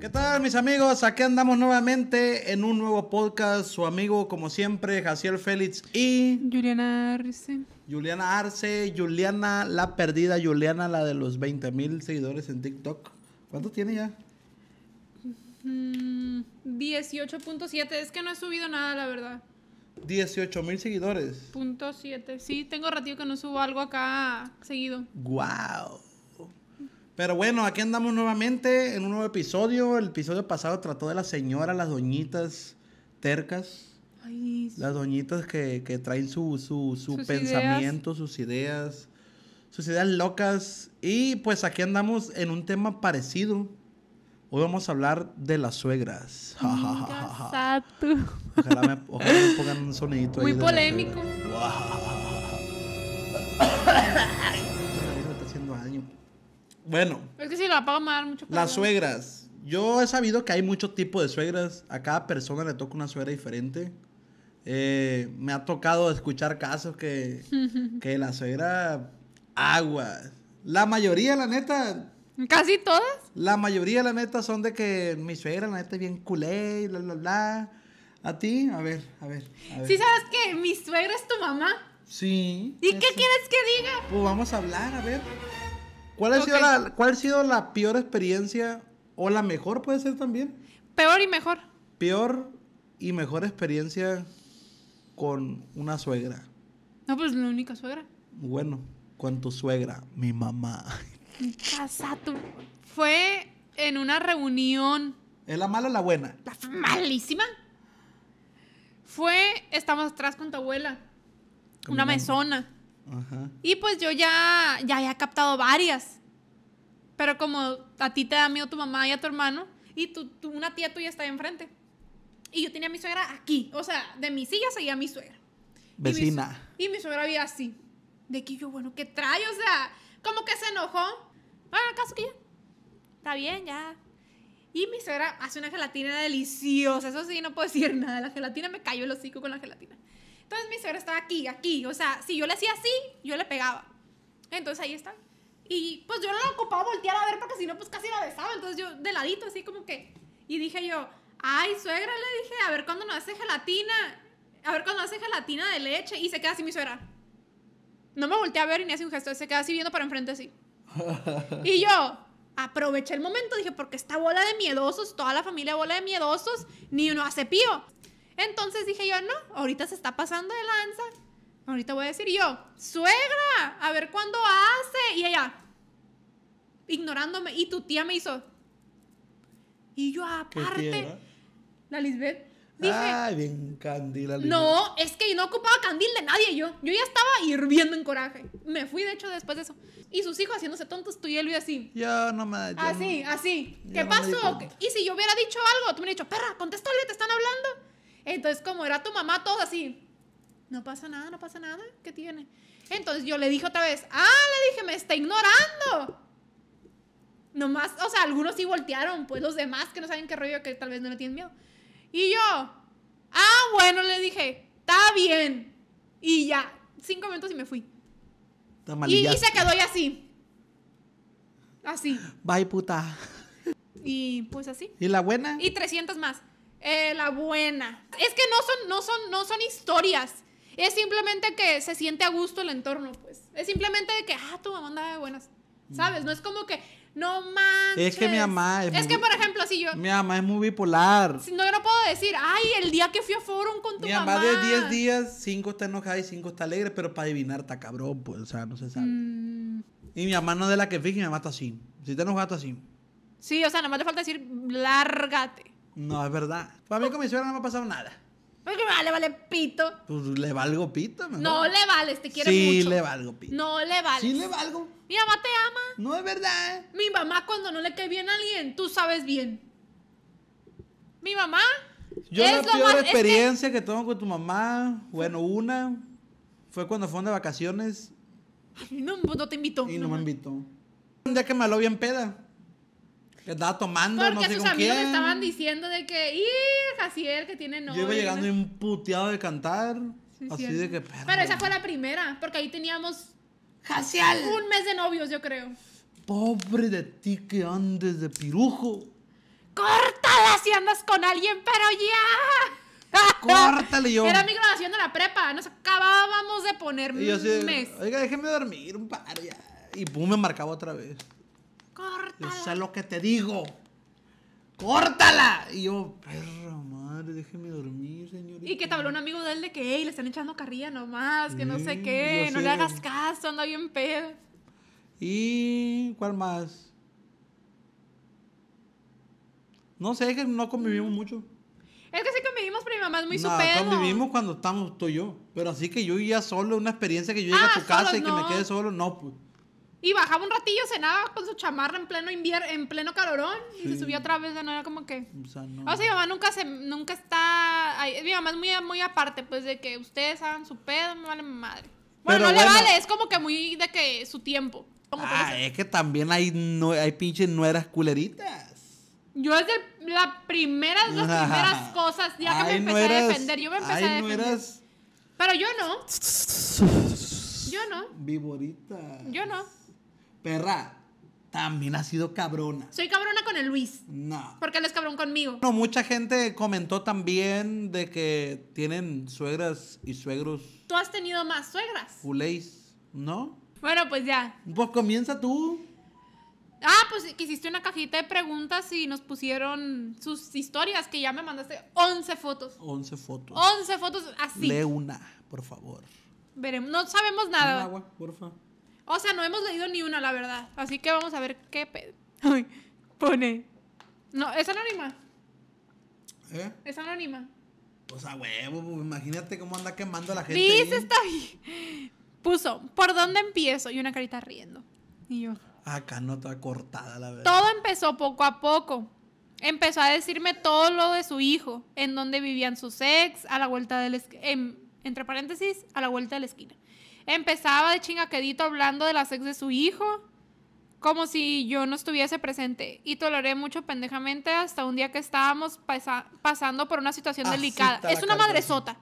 ¿Qué tal mis amigos? Aquí andamos nuevamente en un nuevo podcast. Su amigo, como siempre, Jaciel Félix y... Juliana Arce. Juliana Arce, Juliana la perdida, Juliana la de los 20 mil seguidores en TikTok. ¿Cuánto tiene ya? 18.7. Mm, es que no he subido nada, la verdad. 18 mil seguidores. Punto 7. Sí, tengo ratito que no subo algo acá seguido. ¡Wow! Pero bueno, aquí andamos nuevamente en un nuevo episodio. El episodio pasado trató de la señora, las doñitas tercas. Ay, las doñitas que, traen su, pensamiento, sus ideas, sus ideas locas. Y pues aquí andamos en un tema parecido. Hoy vamos a hablar de las suegras. Ja, ja, ja, ojalá, me, pongan un sonidito Muy ahí. Muy polémico. está haciendo daño. Bueno. Es que si lo apago me va a dar mucho calor. Las suegras. Yo he sabido que hay muchos tipos de suegras. A cada persona le toca una suegra diferente. Eh, me ha tocado escuchar casos que, que la suegra agua. La mayoría, la neta, ¿Casi todas? La mayoría, la neta, son de que mi suegra, la neta, es bien culé y bla, bla, bla. ¿A ti? A ver, a ver. A ¿Sí sabes que mi suegra es tu mamá? Sí. ¿Y qué quieres que diga? Pues vamos a hablar, a ver. ¿Cuál ha, sido ¿Cuál ha sido la peor experiencia o la mejor puede ser también? Peor y mejor. Peor y mejor experiencia con una suegra. No, pues la única suegra. Bueno, con tu suegra, mi mamá casa Fue en una reunión. ¿Es la mala o la buena? La malísima. Fue, estamos atrás con tu abuela. una mesona. Ajá. Y pues yo ya, ya captado varias. Pero como a ti te da miedo tu mamá y a tu hermano, y tu, una tía tuya está ahí enfrente. Y yo tenía a mi suegra aquí. O sea, de mi silla seguía mi suegra. Vecina. Y mi, suegra había así. De que yo, bueno, ¿qué trae? O sea, como que se enojó Ah, acaso que ya. Está bien, ya. Y mi suegra hace una gelatina deliciosa. Eso sí, no puedo decir nada. La gelatina me cayó el hocico con la gelatina. Entonces mi suegra estaba aquí, aquí. O sea, si yo le hacía así, yo le pegaba. Entonces ahí está. Y pues yo no la ocupaba voltear a ver porque si no, pues casi la besaba. Entonces yo de ladito, así como que. Y dije yo, ay, suegra, le dije, a ver cuándo no hace gelatina. A ver cuándo hace gelatina de leche. Y se queda así mi suegra. No me volteé a ver y ni hace un gesto. Se queda así viendo para enfrente así y yo aproveché el momento, dije, porque esta bola de miedosos, toda la familia bola de miedosos, ni uno hace pío. Entonces dije yo, no, ahorita se está pasando de lanza. Ahorita voy a decir yo, suegra, a ver cuándo hace. Y ella, ignorándome. Y tu tía me hizo. Y yo aparte, la Lisbeth, no, es que no ocupaba candil de nadie yo. Yo ya estaba hirviendo en coraje. Me fui, de hecho, después de eso. Y sus hijos haciéndose tontos, tú y él y así. Yo no me... así, así. ¿Qué pasó? y si yo hubiera dicho algo, tú me hubieras dicho, perra, contéstale, te están hablando. Entonces, como era tu mamá, todo así. No pasa nada, no pasa nada. ¿Qué tiene? Entonces yo le dije otra vez, ah, le dije, me está ignorando. Nomás, o sea, algunos sí voltearon, pues los demás que no saben qué rollo, que tal vez no le tienen miedo. Y yo, ah, bueno, le dije, está bien. Y ya, cinco minutos y me fui. Y, se quedó así. Así. Bye, puta. Y pues así. ¿Y la buena? Y 300 más. Eh, la buena. Es que no son, no son, no son historias. Es simplemente que se siente a gusto el entorno, pues. Es simplemente de que, ah, tu mamá andaba de buenas. ¿Sabes? Mm. No es como que, no manches. Es que mi mamá es. es que, por ejemplo, si yo. Mi mamá es muy bipolar. no, yo no puedo decir, ay, el día que fui a Forum con tu mamá. Mi mamá de 10 días, 5 está enojada y 5 está alegre, pero para adivinar está cabrón, pues, o sea, no se sabe. Mm. Y mi mamá no es de la que fije, mi mamá está así. Si te enojada, está así. Sí, o sea, nada más te falta decir, lárgate. No, es verdad. Para mí, con mi suegra no me ha pasado nada. Porque me vale, vale pito. Pues le valgo pito, No le vales, te quiero mucho. Sí, le valgo pito. No le vales. Sí, le valgo. Mi mamá te ama. No es verdad. Mi mamá, cuando no le cae bien a alguien, tú sabes bien. Mi mamá. Yo la peor experiencia que... tuve tengo con tu mamá, bueno, una, fue cuando fue de vacaciones. Pues, no, no te invitó. Y no, me invitó. Un día que me habló bien peda estaba tomando, Porque no sé sus amigos estaban diciendo de que, ¡y Jaciel que tiene novio! Yo iba llegando imputeado de cantar. así de que, Pero esa fue la primera, porque ahí teníamos. ¡Jaciel! Un mes de novios, yo creo. Pobre de ti que andes de pirujo. ¡Córtala si andas con alguien, pero ya! Córtale yo. Era mi grabación de la prepa. Nos acabábamos de poner un mes. Oiga, déjeme dormir un par ya. Y pum, me marcaba otra vez. Córtala. Eso es lo que te digo. ¡Córtala! Y yo, perra madre, déjeme dormir, señorita. Y que te habló un amigo de él de que, hey, le están echando carrilla nomás, que no sé qué, no le hagas caso, anda bien pedo. ¿Y cuál más? No sé, es que no convivimos mucho. Es que sí convivimos, pero mi mamá es muy super. No, convivimos cuando estamos tú y yo. Pero así que yo ya solo, una experiencia que yo llegue ah, a tu casa y que me quede solo, no, pues. Y bajaba un ratillo, cenaba con su chamarra en pleno invierno, en pleno calorón y se subía otra vez, no era como que... O sea, mi mamá nunca, se, nunca está... Ahí. Mi mamá es muy, muy aparte, pues, de que ustedes hagan su pedo, me vale madre. Bueno, no le vale, es como que muy de que su tiempo. Ah, es que también hay, no, hay pinches nueras culeritas. Yo de la primera, las primeras cosas, ya que me empecé a defender, yo me empecé a defender. Pero yo no. Yo no. Viborita. Yo no. Perra, también ha sido cabrona. Soy cabrona con el Luis. No. Porque él es cabrón conmigo. No, mucha gente comentó también de que tienen suegras y suegros. Tú has tenido más suegras. Fuleis, ¿no? Bueno, pues ya. Pues comienza tú. Ah, pues que hiciste una cajita de preguntas y nos pusieron sus historias, que ya me mandaste 11 fotos. 11 fotos. 11 fotos así. Lee una, por favor. Veremos. No sabemos nada. agua, porfa. O sea, no hemos leído ni una, la verdad. Así que vamos a ver qué pone. No, es anónima. ¿Eh? Es anónima. O pues sea, huevo, pues, imagínate cómo anda quemando la gente. Dice, está ahí. Puso, ¿por dónde empiezo? Y una carita riendo. Y yo. Acá no está cortada, la verdad. Todo empezó poco a poco. Empezó a decirme todo lo de su hijo, en dónde vivían sus ex, a la vuelta del... entre paréntesis, a la vuelta de la esquina empezaba de chingaquedito hablando de la sex de su hijo, como si yo no estuviese presente. Y toleré mucho pendejamente hasta un día que estábamos pasando por una situación ah, delicada. es una madresota.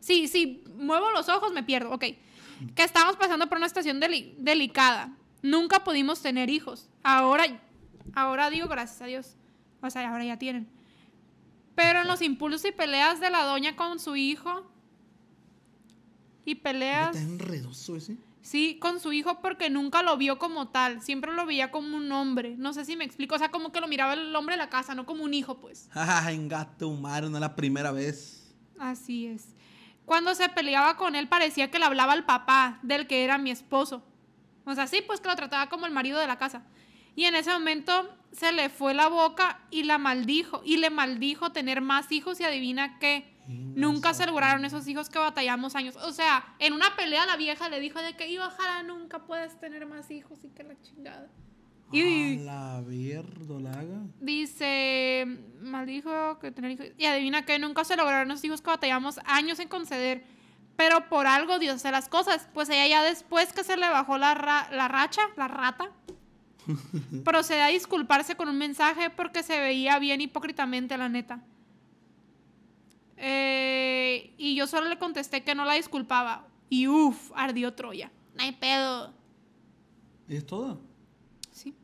Sí, sí, muevo los ojos, me pierdo. Ok. Que estábamos pasando por una situación delicada. Nunca pudimos tener hijos. Ahora, ahora digo gracias a Dios. O sea, ahora ya tienen. Pero en los impulsos y peleas de la doña con su hijo, y peleas. Está enredoso ese. Sí, con su hijo porque nunca lo vio como tal, siempre lo veía como un hombre. No sé si me explico, o sea, como que lo miraba el hombre de la casa, no como un hijo, pues. En gato humano, no la primera vez. Así es. Cuando se peleaba con él parecía que le hablaba al papá, del que era mi esposo. O sea, sí, pues que lo trataba como el marido de la casa. Y en ese momento se le fue la boca y la maldijo, y le maldijo tener más hijos y adivina qué Nunca se lograron esos hijos que batallamos años. O sea, en una pelea la vieja le dijo de que, a ojalá nunca puedes tener más hijos y que la chingada. Y la verdolaga. Dice, maldijo que tener hijos. Y adivina que nunca se lograron esos hijos que batallamos años en conceder. Pero por algo Dios hace las cosas. Pues ella ya después que se le bajó la, la racha, la rata, procede a disculparse con un mensaje porque se veía bien hipócritamente, la neta. Y yo solo le contesté que no la disculpaba. Y uff, ardió Troya. No hay pedo. es todo? Sí.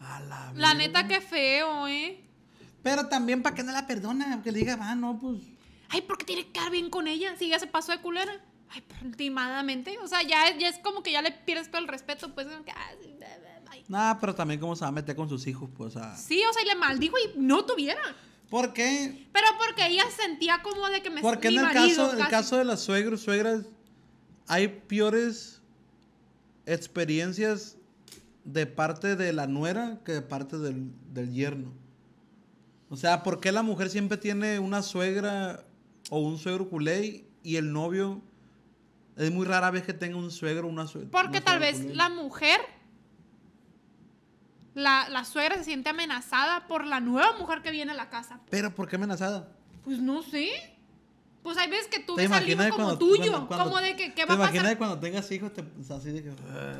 Ah. la, neta, que feo, ¿eh? Pero también, ¿para que no la perdona? Aunque le diga, ah, no, pues. Ay, porque tiene que quedar bien con ella. Si ya se pasó de culera. Ay, últimamente. Pues, o sea, ya, es como que ya le pierdes todo el respeto, pues. nada pero también, como se va a meter con sus hijos, pues. Sí, o sea, y le maldijo y no tuviera qué? Pero porque ella sentía como de que me Porque en el caso, el caso de las suegros, suegras, hay peores experiencias de parte de la nuera que de parte del, yerno. O sea, ¿por qué la mujer siempre tiene una suegra o un suegro culé y el novio es muy rara vez que tenga un suegro o una suegra? Porque tal vez la mujer la, la, suegra se siente amenazada por la nueva mujer que viene a la casa. ¿Pero por qué amenazada? Pues no sé. Pues hay veces que tú ves al hijo como tuyo. de que, ¿qué va a pasar? ¿Te cuando tengas hijos te, así de que... Ah".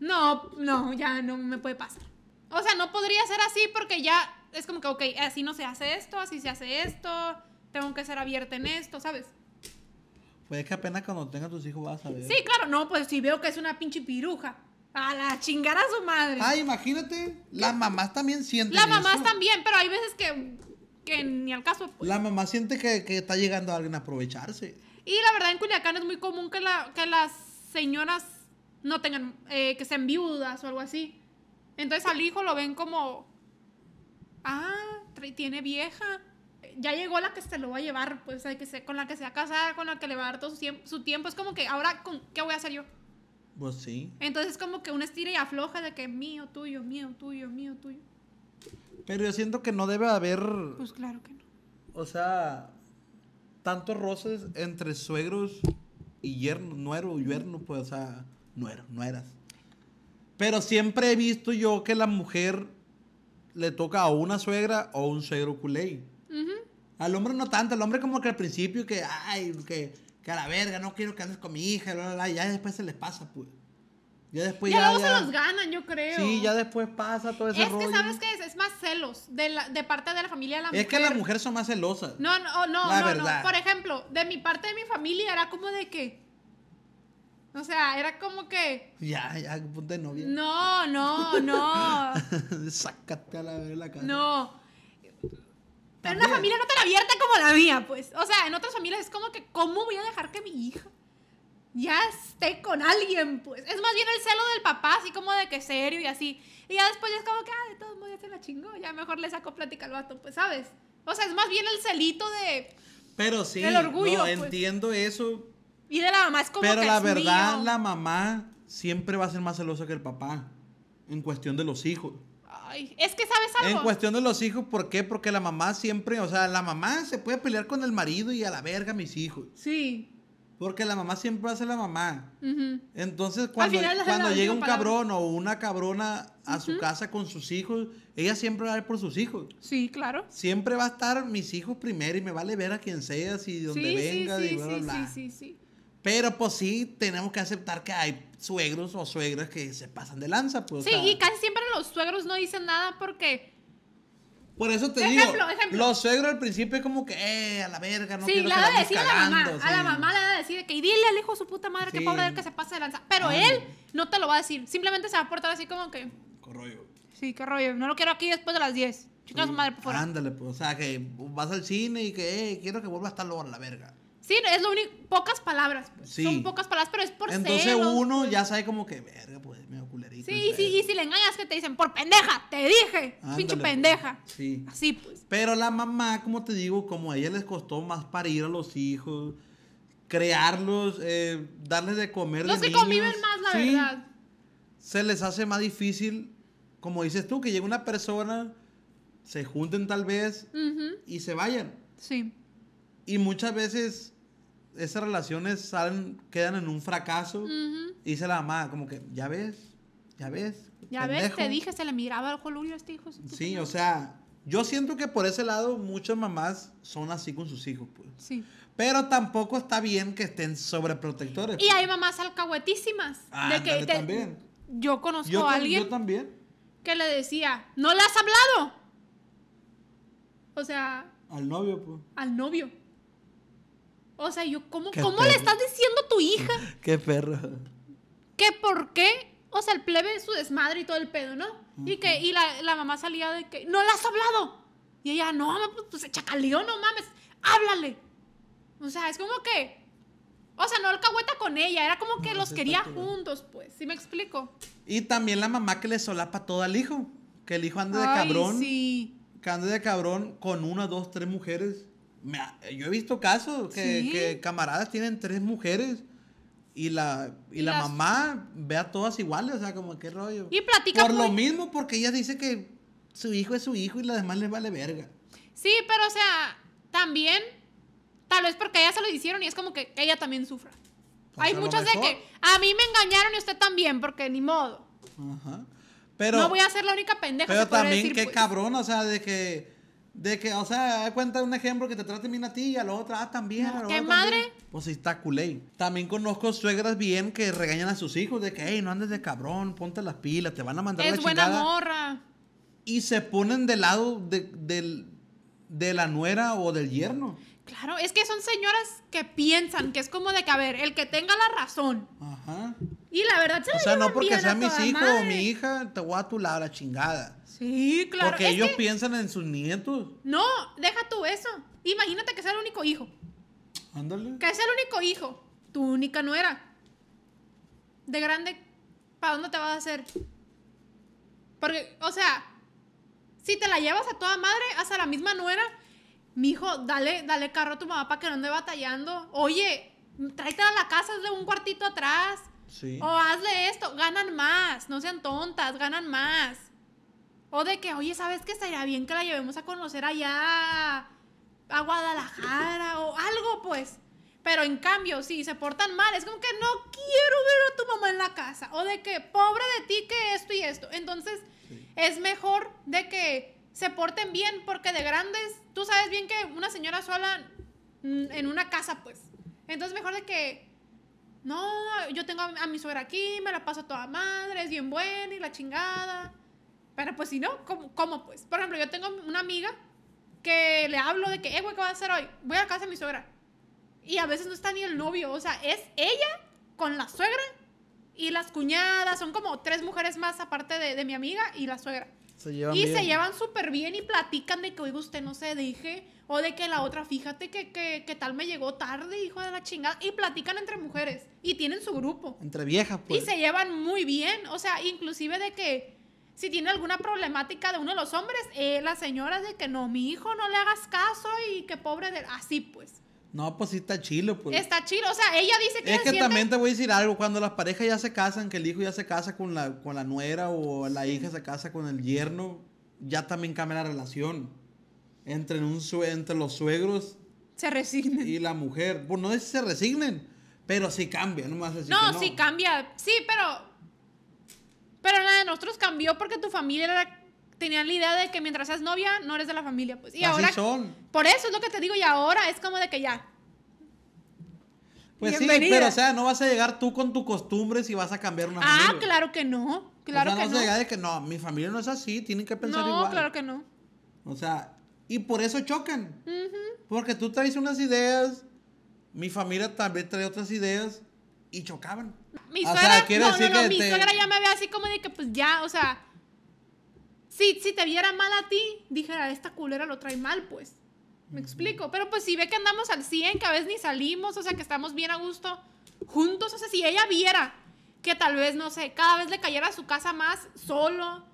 No, no, ya no me puede pasar. O sea, no podría ser así porque ya es como que, ok, así no se hace esto, así se hace esto, tengo que ser abierta en esto, ¿sabes? Pues es que apenas cuando tengas tus hijos vas a ver. Sí, claro, no, pues si veo que es una pinche piruja, a la chingar a su madre. Ah, imagínate. Las mamás también sienten. Las mamás también, pero hay veces que, ni al caso. Pues. La mamá siente que, está llegando alguien a aprovecharse. Y la verdad, en Culiacán es muy común que, la, que las señoras no tengan. Eh, que sean viudas o algo así. Entonces al hijo lo ven como. Ah, tiene vieja. Ya llegó la que se lo va a llevar, pues, hay que ser, con la que se va a casar, con la que le va a dar todo su tiempo, su tiempo. Es como que ahora, ¿con, ¿qué voy a hacer yo? Pues sí. Entonces como que una estira y afloja de que mío, tuyo, mío, tuyo, mío, tuyo. Pero yo siento que no debe haber... Pues claro que no. O sea, tantos roces entre suegros y yerno, nuero, yerno, pues, o sea, nuero, nueras. Pero siempre he visto yo que la mujer le toca a una suegra o un suegro culé. Al hombre no tanto, al hombre como que al principio que, ay, que que a la verga, no quiero que andes con mi hija, bla, ya después se les pasa, pues. Ya después ya. ya luego se los ganan, yo creo. Sí, ya después pasa todo ese Es que, ¿sabes qué? Es, más celos de, parte de la familia de la es mujer. Es que las mujeres son más celosas. No, no, oh, no, la no, no. Por ejemplo, de mi parte de mi familia era como de que... O sea, era como que. Ya, ya, de novia. No, no, no. Sácate a la, la cara. No. Pero en una familia no tan abierta como la mía, pues. O sea, en otras familias es como que, ¿cómo voy a dejar que mi hija ya esté con alguien? Pues es más bien el celo del papá, así como de que serio y así. Y ya después ya es como que, ah, de todos modos ya se la chingó, ya mejor le saco plática al vato, pues, ¿sabes? O sea, es más bien el celito de. Pero sí, No, pues. entiendo eso. Y de la mamá es como Pero la verdad, la mamá siempre va a ser más celosa que el papá en cuestión de los hijos es que sabes algo. En cuestión de los hijos, ¿por qué? Porque la mamá siempre, o sea, la mamá se puede pelear con el marido y a la verga mis hijos. Sí. Porque la mamá siempre hace la mamá. Entonces, cuando, llega un cabrón o una cabrona a su casa con sus hijos, ella siempre va a ir por sus hijos. Sí, claro. Siempre va a estar mis hijos primero y me vale ver a quien sea, si donde venga, sí, y sí, sí, sí, sí. Pero pues sí, tenemos que aceptar que hay suegros o suegras que se pasan de lanza. Pues, sí, y casi siempre los suegros no dicen nada porque... Por eso te e-, digo, ejemplo. los suegros al principio es como que, eh, a la verga, no sí, quiero la que de decir a la mamá, a la mamá le de decir que, y dile al hijo de su puta madre que pobre que se pasa de lanza. Pero él no te lo va a decir, simplemente se va a portar así como que... Qué rollo. Sí, qué rollo, no lo quiero aquí después de las 10. Chica su madre, por favor. Ándale, pues, o sea, que vas al cine y que, eh, quiero que vuelva a estar luego a la verga. Sí, es lo único, pocas palabras. Pues. Son pocas palabras, pero es por Entonces uno pues. ya sabe como que, verga, pues, medio culerito. Sí, eh". sí, y si le engañas que te dicen, por pendeja, te dije, pinche pues. pendeja. Sí. Así pues. Pero la mamá, como te digo, como a ella les costó más parir a los hijos, crearlos, eh, darles de comer. Los que niños, conviven más, la verdad. Se les hace más difícil, como dices tú, que llegue una persona, se junten tal vez y se vayan. Sí. Y muchas veces esas relaciones salen, quedan en un fracaso. Y dice la mamá, como que, ya ves, ya ves. Ya ves, te dije, se le miraba al colurio a este hijo. Sí, o sea, yo siento que por ese lado muchas mamás son así con sus hijos, pues. Sí. Pero tampoco está bien que estén sobreprotectores. Y hay mamás alcahuetísimas. de que también. Yo conozco a alguien. Yo también. Que le decía, ¿no le has hablado? O sea. Al novio, pues. Al novio. O sea, yo, ¿cómo, le estás diciendo a tu hija? qué perro. ¿Qué por qué? O sea, el plebe su desmadre y todo el pedo, ¿no? Y que la, mamá salía de que, ¡no le has hablado! Y ella, no, mamá, pues se pues, chacaleó, no mames, háblale. O sea, es como que, o sea, no el alcahueta con ella, era como que los quería juntos, pues, ¿sí me explico? Y también la mamá que le solapa todo al hijo, que el hijo ande de cabrón. Sí. Que ande de cabrón con una, dos, tres mujeres yo he visto casos que, camaradas tienen tres mujeres y la, y, la mamá ve a todas iguales, o sea, como qué rollo. Y platica Por lo mismo, porque ella dice que su hijo es su hijo y la demás les vale verga. Sí, pero o sea, también, tal vez porque ella se lo hicieron y es como que ella también sufra. Hay muchas de que a mí me engañaron y usted también, porque ni modo. Ajá. Pero, no voy a ser la única pendeja. Pero también decir, qué pues. cabrón, o sea, de que de que, o sea, cuenta un ejemplo que te trate bien a ti y a la otra ah, también. ¿Qué madre? Pues está culé. También conozco suegras bien que regañan a sus hijos de que, hey, no andes de cabrón, ponte las pilas, te van a mandar es la chingada. Es buena morra. Y se ponen del lado de, de, la nuera o del yerno. Claro, es que son señoras que piensan que es como de que, a ver, el que tenga la razón. Ajá. Y la verdad, se O sea, no porque sea mis hijos o mi hija, te voy a tu lado la chingada Sí, claro. Porque ellos piensan en sus nietos. No, deja tú eso. Imagínate que sea el único hijo. Ándale. Que es el único hijo. Tu única nuera. De grande, ¿para dónde te vas a hacer? Porque, o sea, si te la llevas a toda madre, hasta la misma nuera, mi hijo, dale, dale carro a tu mamá para que no ande batallando. Oye, tráete a la casa, hazle un cuartito atrás. Sí. O hazle esto, ganan más, no sean tontas, ganan más. O de que, oye, ¿sabes qué estaría bien que la llevemos a conocer allá a Guadalajara o algo, pues? Pero en cambio, si se portan mal, es como que no quiero ver a tu mamá en la casa. O de que, pobre de ti que esto y esto. Entonces, es mejor de que se porten bien, porque de grandes, tú sabes bien que una señora sola mm, en una casa, pues. Entonces, mejor de que, no, yo tengo a mi suegra aquí, me la paso a toda madre, es bien buena y la chingada. Pero pues si no, ¿cómo, ¿cómo, pues? Por ejemplo, yo tengo una amiga que le hablo de que, eh, güey, ¿qué voy a hacer hoy? Voy a casa de mi suegra. Y a veces no está ni el novio, o sea, es ella con la suegra y las cuñadas, son como tres mujeres más aparte de, mi amiga y la suegra. y se llevan súper bien y platican de que, oiga, usted no se dije o de que la otra, fíjate que, que tal me llegó tarde, hijo de la chingada, y platican entre mujeres, y tienen su grupo. Entre viejas, pues. Y se llevan muy bien, o sea, inclusive de que si tiene alguna problemática de uno de los hombres, eh, la señora de que no, mi hijo, no le hagas caso y que pobre de... Así pues. No, pues sí está chilo, pues. Está chilo, o sea, ella dice que... Es que también te voy a decir algo, cuando las parejas ya se casan, que el hijo ya se casa con la, la nuera o la hija se casa con el yerno, ya también cambia la relación. Entre, un, entre los suegros... Se resignen. Y la mujer. Pues no es se resignen, pero sí cambia, no más No, no. sí cambia, sí, pero pero la de nosotros cambió porque tu familia tenía la idea de que mientras seas novia no eres de la familia. Pues. Y ahora, son. Por eso es lo que te digo y ahora es como de que ya. Pues sí, pero o sea, no vas a llegar tú con tus costumbres y vas a cambiar una ah, familia. Ah, claro que no. Claro que no. no. Vas a llegar de que no, mi familia no es así, tienen que pensar igual. No, claro que no. O sea, y por eso chocan. Porque tú traes unas ideas, mi familia también trae otras ideas y chocaban. Mi suegra, no, no, no, mi suegra ya me ve así como de que pues ya, o sea, si, si te viera mal a ti, dijera, esta culera lo trae mal, pues. Me explico, pero pues si ve que andamos al 100, que a veces ni salimos, o sea, que estamos bien a gusto juntos, o sea, si ella viera que tal vez, no sé, cada vez le cayera a su casa más solo,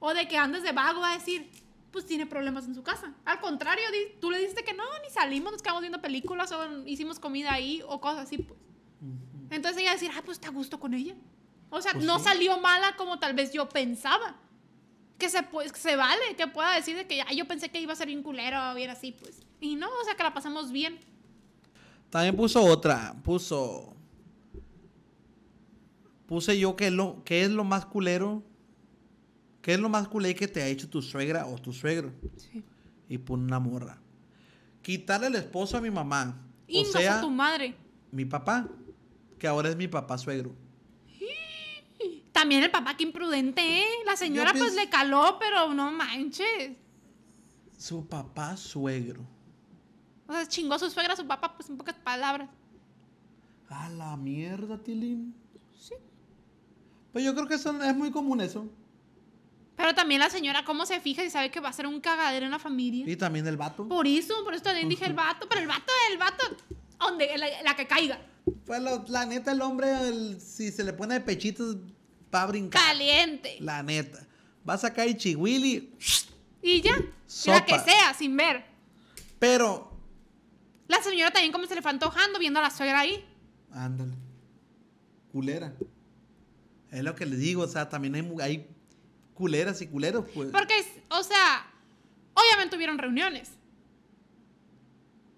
o de que andes de vago, a decir, pues tiene problemas en su casa. Al contrario, tú le dijiste que no, ni salimos, nos quedamos viendo películas o hicimos comida ahí o cosas así, pues. Entonces ella decir, ah, pues está a gusto con ella. O sea, pues no salió mala como tal vez yo pensaba. Que se, se vale, que pueda decir de que yo pensé que iba a ser bien culero, bien así, pues. Y no, o sea, que la pasamos bien. También puso otra, puso... Puse yo que, lo, que es lo más culero, Qué es lo más culé que te ha hecho tu suegra o tu suegro. Sí. Y pone una morra. Quitarle el esposo a mi mamá. y o sea, a tu madre. Mi papá que ahora es mi papá suegro. También el papá, Qué imprudente, ¿eh? La señora pues le caló, pero no manches. Su papá suegro. O sea, chingó a su suegra, su papá, pues en pocas palabras. A la mierda, Tilín. Sí. Pues yo creo que eso es muy común eso. Pero también la señora, ¿cómo se fija si sabe que va a ser un cagadero en la familia? Y también el vato. Por eso, por eso también dije el vato. Pero el vato, el vato, donde, la que caiga. Pues la neta, el hombre, si se le pone de pechitos, va a brincar. Caliente. La neta. Va a sacar el chihuili. Y ya. Sopa. que sea, sin ver. Pero. La señora también como se le fue antojando viendo a la suegra ahí. Ándale. Culera. Es lo que le digo, o sea, también hay, hay culeras y culeros, pues. Porque, o sea, obviamente tuvieron reuniones.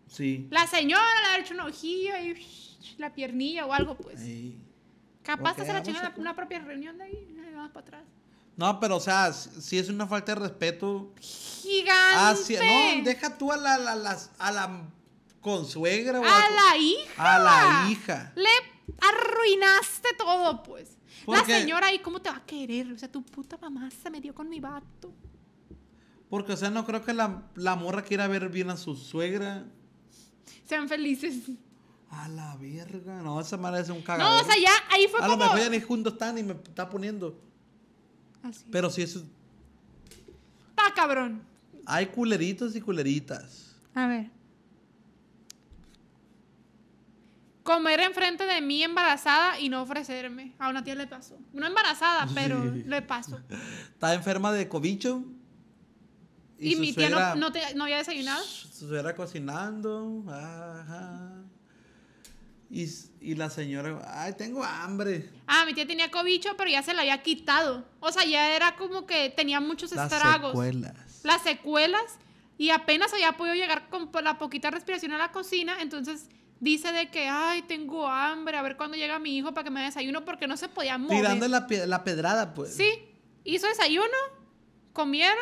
Sí. La señora le ha hecho un ojillo y la piernilla o algo, pues. Capaz de hacer una, propia reunión de ahí, para atrás. No, pero o sea, si es una falta de respeto. Ah, Gigante. no, deja tú a la, a la consuegra. a, la hija. A la hija. Le arruinaste todo, pues. la señora ahí, ¿cómo te va a querer? O sea, tu puta mamá se me dio con mi vato. Porque, o sea, no creo que la, la morra quiera ver bien a su suegra. Sean felices. A la verga. No, esa madre es un cagadero. No, o sea, ya ahí fue como... A lo mejor ya ni juntos están y me está poniendo. Así. Pero si eso... Está cabrón. Hay culeritos y culeritas. A ver. Comer enfrente de mí embarazada y no ofrecerme. A una tía le pasó. No embarazada, pero le pasó. Está enferma de cobicho. Y, y mi tía no, te, no había desayunado. Su suegra cocinando. Ajá. Y, la señora, ay, tengo hambre. Ah, mi tía tenía cobicho, pero ya se la había quitado. O sea, ya era como que tenía muchos estragos. Las secuelas. Las secuelas. Y apenas había podido llegar con la poquita respiración a la cocina. Entonces dice de que, ay, tengo hambre. A ver cuándo llega mi hijo para que me desayuno porque no se podía mover. Tirando la, la pedrada, pues. Sí. Hizo desayuno, comieron,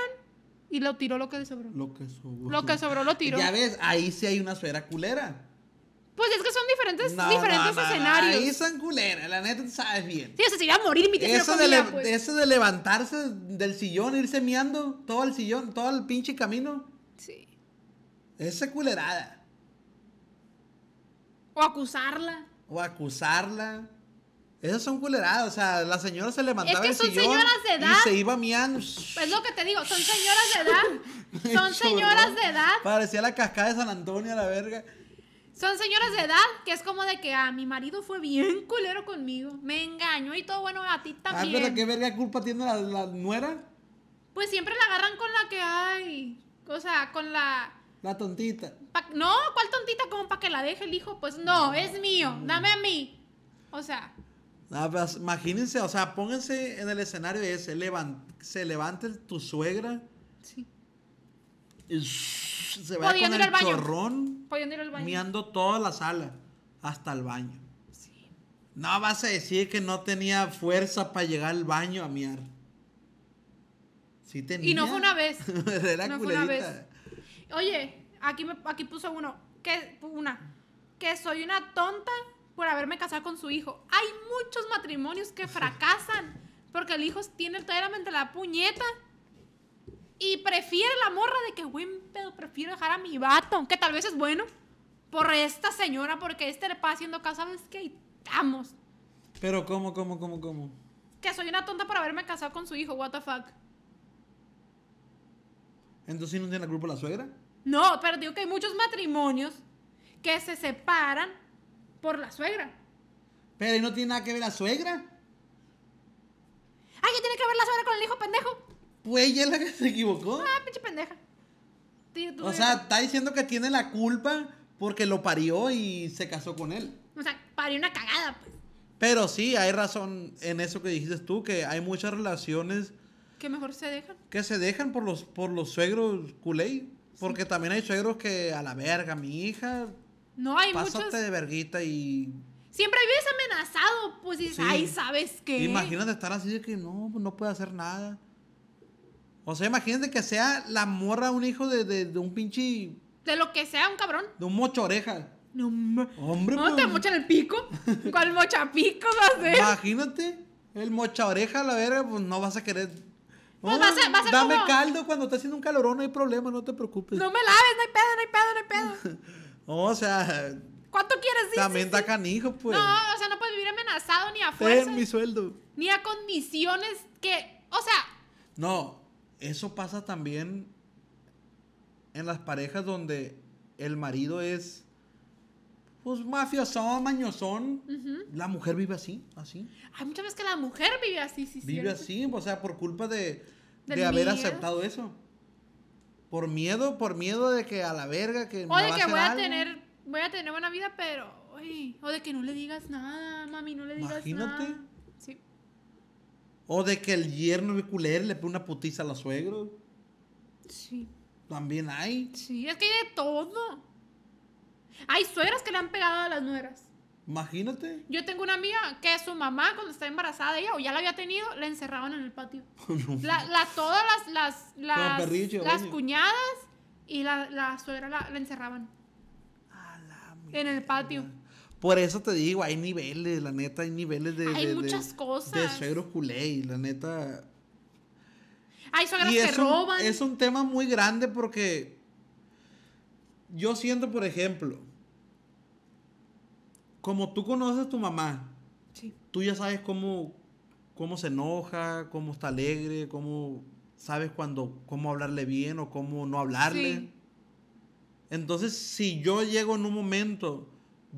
y lo tiró lo que sobró. Lo que sobró. Lo que sobró lo tiró. Ya ves, ahí sí hay una suegra culera. Pues es que son diferentes, diferentes escenarios. ahí son culeras, la neta, sabes bien. Sí, o sea, iba a morir mi tía pues. eso, de levantarse del sillón, irse miando todo el sillón, todo el pinche camino. Sí. Esa culerada. O acusarla. O acusarla. Esas son culeradas, o sea, la señora se levantaba es que son señoras de edad. y se iba miando. Es lo que te digo, son señoras de edad. son señoras de edad. Parecía la cascada de San Antonio, la verga. Son señoras de edad que es como de que a ah, mi marido fue bien culero conmigo, me engañó y todo bueno a ti también. Ah, pero qué verga culpa tiene la, nuera. Pues siempre la agarran con la que hay. O sea, con la. La tontita. no, ¿cuál tontita? Como para que la deje el hijo. Pues no, es mío, dame a mí. O sea. Ah, pues, imagínense, o sea, pónganse en el escenario ese, se levante tu suegra. Sí. Y se va ir el al baño. chorrón miando toda la sala hasta el baño. No vas a decir que no tenía fuerza para llegar al baño a miar. Sí tenía. Y no fue una vez. Oye, aquí, me, aquí puso uno. Que, una. Que soy una tonta por haberme casado con su hijo. Hay muchos matrimonios que fracasan porque el hijo tiene totalmente la puñeta y prefiere la morra de que, güey, pero prefiero dejar a mi vato, que tal vez es bueno, por esta señora, porque este le está haciendo caso, Que que estamos. Pero, ¿cómo, cómo, cómo, cómo? Que soy una tonta por haberme casado con su hijo, what the fuck. ¿Entonces no tiene la culpa la suegra? No, pero digo que hay muchos matrimonios que se separan por la suegra. Pero ¿y no tiene nada que ver la suegra? ¿Ay, tiene que ver la suegra con el hijo pendejo? Fue ella la que se equivocó. Ah, pinche pendeja. o sea, está diciendo que tiene la culpa porque lo parió y se casó con él. O sea, parió una cagada, pues. Pero sí, hay razón en eso que dijiste tú, que hay muchas relaciones... Que mejor se dejan. Que se dejan por los, por los suegros culé. Porque también hay suegros que a la verga, mi hija... No, hay pásate muchos... de verguita y... Siempre vives amenazado, pues, y ay, ¿sabes qué? Imagínate estar así de que no, no puede hacer nada. O sea, imagínate que sea la morra un hijo de, de, un pinche. De lo que sea, un cabrón. De un mocho oreja. No, hombre, ¿No te pues. mochan el pico? ¿Cuál mochapico va a ser? Imagínate, el mocha oreja, la verga, pues no vas a querer. pues va a ser, a dame caldo cuando está haciendo un calorón, no hay problema, no te preocupes. No me laves, no hay pedo, no hay pedo, no hay pedo. o sea. ¿Cuánto quieres decir? También da canijo, pues. No, o sea, no puedes vivir amenazado ni a fuerza. Ten mi sueldo. Ni a condiciones que. O sea. No, eso pasa también en las parejas donde el marido es pues mafiosón, mañosón. La mujer vive así, así. Hay muchas veces que la mujer vive así, sí, Vive así, o sea, por culpa de, de haber aceptado eso. Por miedo, por miedo de que a la verga que. O de que voy a tener, voy a tener buena vida, pero. o de que no le digas nada, mami, no le digas nada. Imagínate. O de que el yerno de culer le pone una putiza a la suegra. Sí. También hay. Sí, es que hay de todo. Hay suegras que le han pegado a las nueras. Imagínate. Yo tengo una amiga que su mamá, cuando estaba embarazada ella, o ya la había tenido, la encerraban en el patio. Oh, todas las, las, cuñadas y la, la suegra la, encerraban. en el patio. Por eso te digo, hay niveles, la neta, hay niveles de. Hay muchas cosas. De suegro culé, la neta. Hay suegras que es roban. Un, es un tema muy grande porque. Yo siento, por ejemplo. Como tú conoces a tu mamá. Sí. Tú ya sabes cómo, cómo se enoja, cómo está alegre, cómo sabes cuando, cómo hablarle bien o cómo no hablarle. Entonces, si yo llego en un momento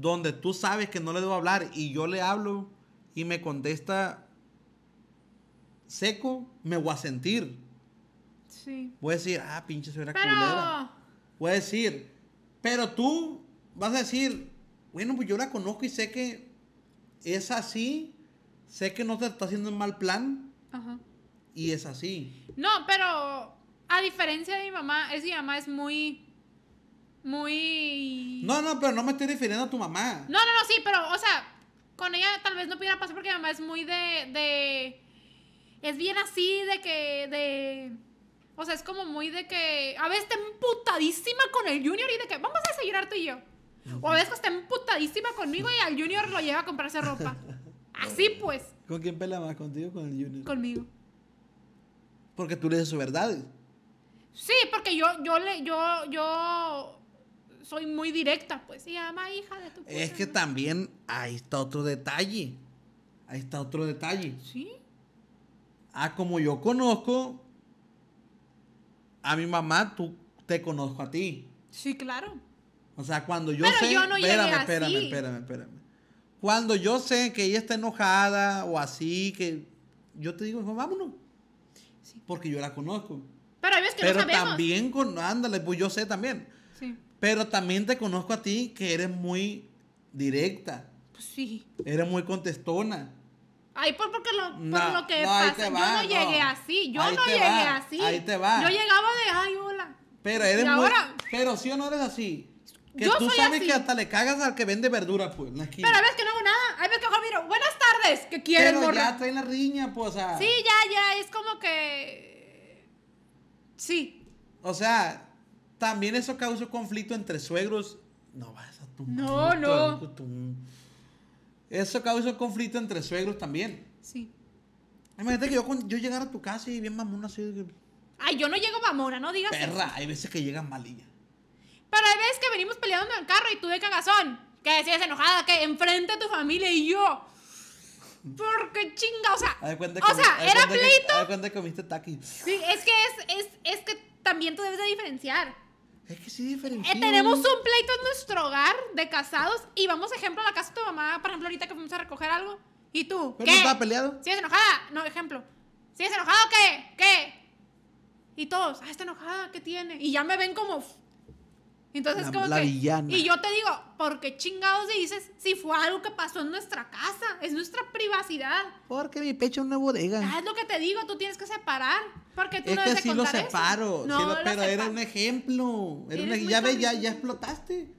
donde tú sabes que no le debo hablar y yo le hablo y me contesta seco, me voy a sentir. Sí. Voy a decir, ah, pinche señora pero... culera. Voy decir, pero tú vas a decir, bueno, pues yo la conozco y sé que es así, sé que no te está haciendo un mal plan. Y es así. No, pero a diferencia de mi mamá, es mi mamá es muy muy... No, no, pero no me estoy refiriendo a tu mamá. No, no, no, sí, pero, o sea, con ella tal vez no pudiera pasar porque mi mamá es muy de... Es bien así de que... de... O sea, es como muy de que... A veces está emputadísima con el junior y de que vamos a desayunar tú y yo. O a veces está emputadísima conmigo y al junior lo lleva a comprarse ropa. Así pues. ¿Con quién pela más? ¿Contigo con el junior? Conmigo. Porque tú le dices su verdad. Sí, porque yo, yo le, yo, yo soy muy directa, pues, y ama hija de tu padre Es que también ahí está otro detalle. Ahí está otro detalle. Sí. Ah, como yo conozco a mi mamá, tú te conozco a ti. Sí, claro. O sea, cuando yo Pero sé. Yo no espérame, espérame, espérame, espérame. Cuando yo sé que ella está enojada o así, que yo te digo, vámonos. Sí. Porque yo la conozco. Pero hay veces que no sabemos. también, con, ándale, pues yo sé también. Sí. Pero también te conozco a ti que eres muy directa. Pues sí. Eres muy contestona. Ay, por, porque lo, por lo que pasa, yo no, llegué así, yo no llegué así. Ahí te va. Yo llegaba de, ay, hola. Pero eres muy, ahora... Pero sí o no eres así. Que tú sabes que hasta le cagas al que vende verduras, pues, en la esquina. Pero ves que no hago nada. Ay, ves que ojo, miro, buenas tardes, ¿qué quieres, Pero ya ya en la riña, pues, Sí, ya, ya, es como que... Sí. O sea, también eso causó conflicto entre suegros. No vas a tu No, no. Eso causó conflicto entre suegros también. Sí. Imagínate que yo, yo llegara a tu casa y bien mamona Ay, yo no llego mamona, no digas. Perra, hay veces que llegan malilla. Pero hay veces que venimos peleando en el carro y tú de cagazón. Que decías enojada, que enfrente a tu familia y yo. Porque chinga, o sea. o sea, era pleito. comiste Sí, es que es, es que también tú debes de diferenciar. Es que sí diferente. Eh, tenemos un pleito en nuestro hogar de casados y vamos, ejemplo, a la casa de tu mamá, por ejemplo, ahorita que fuimos a recoger algo. ¿Y tú? ¿Pero ¿Qué? No estaba peleado? ¿Sigues enojada? No, ejemplo. ¿Sigues enojada o qué? ¿Qué? Y todos, ah, está enojada, ¿qué tiene? Y ya me ven como entonces, como Y yo te digo, ¿por qué chingados dices si fue algo que pasó en nuestra casa? Es nuestra privacidad. Porque mi pecho es una bodega. Ah, es lo que te digo, tú tienes que separar. Porque tú es no que sí lo separo. No, pero era un ejemplo. Era ya ves, ya, ya explotaste.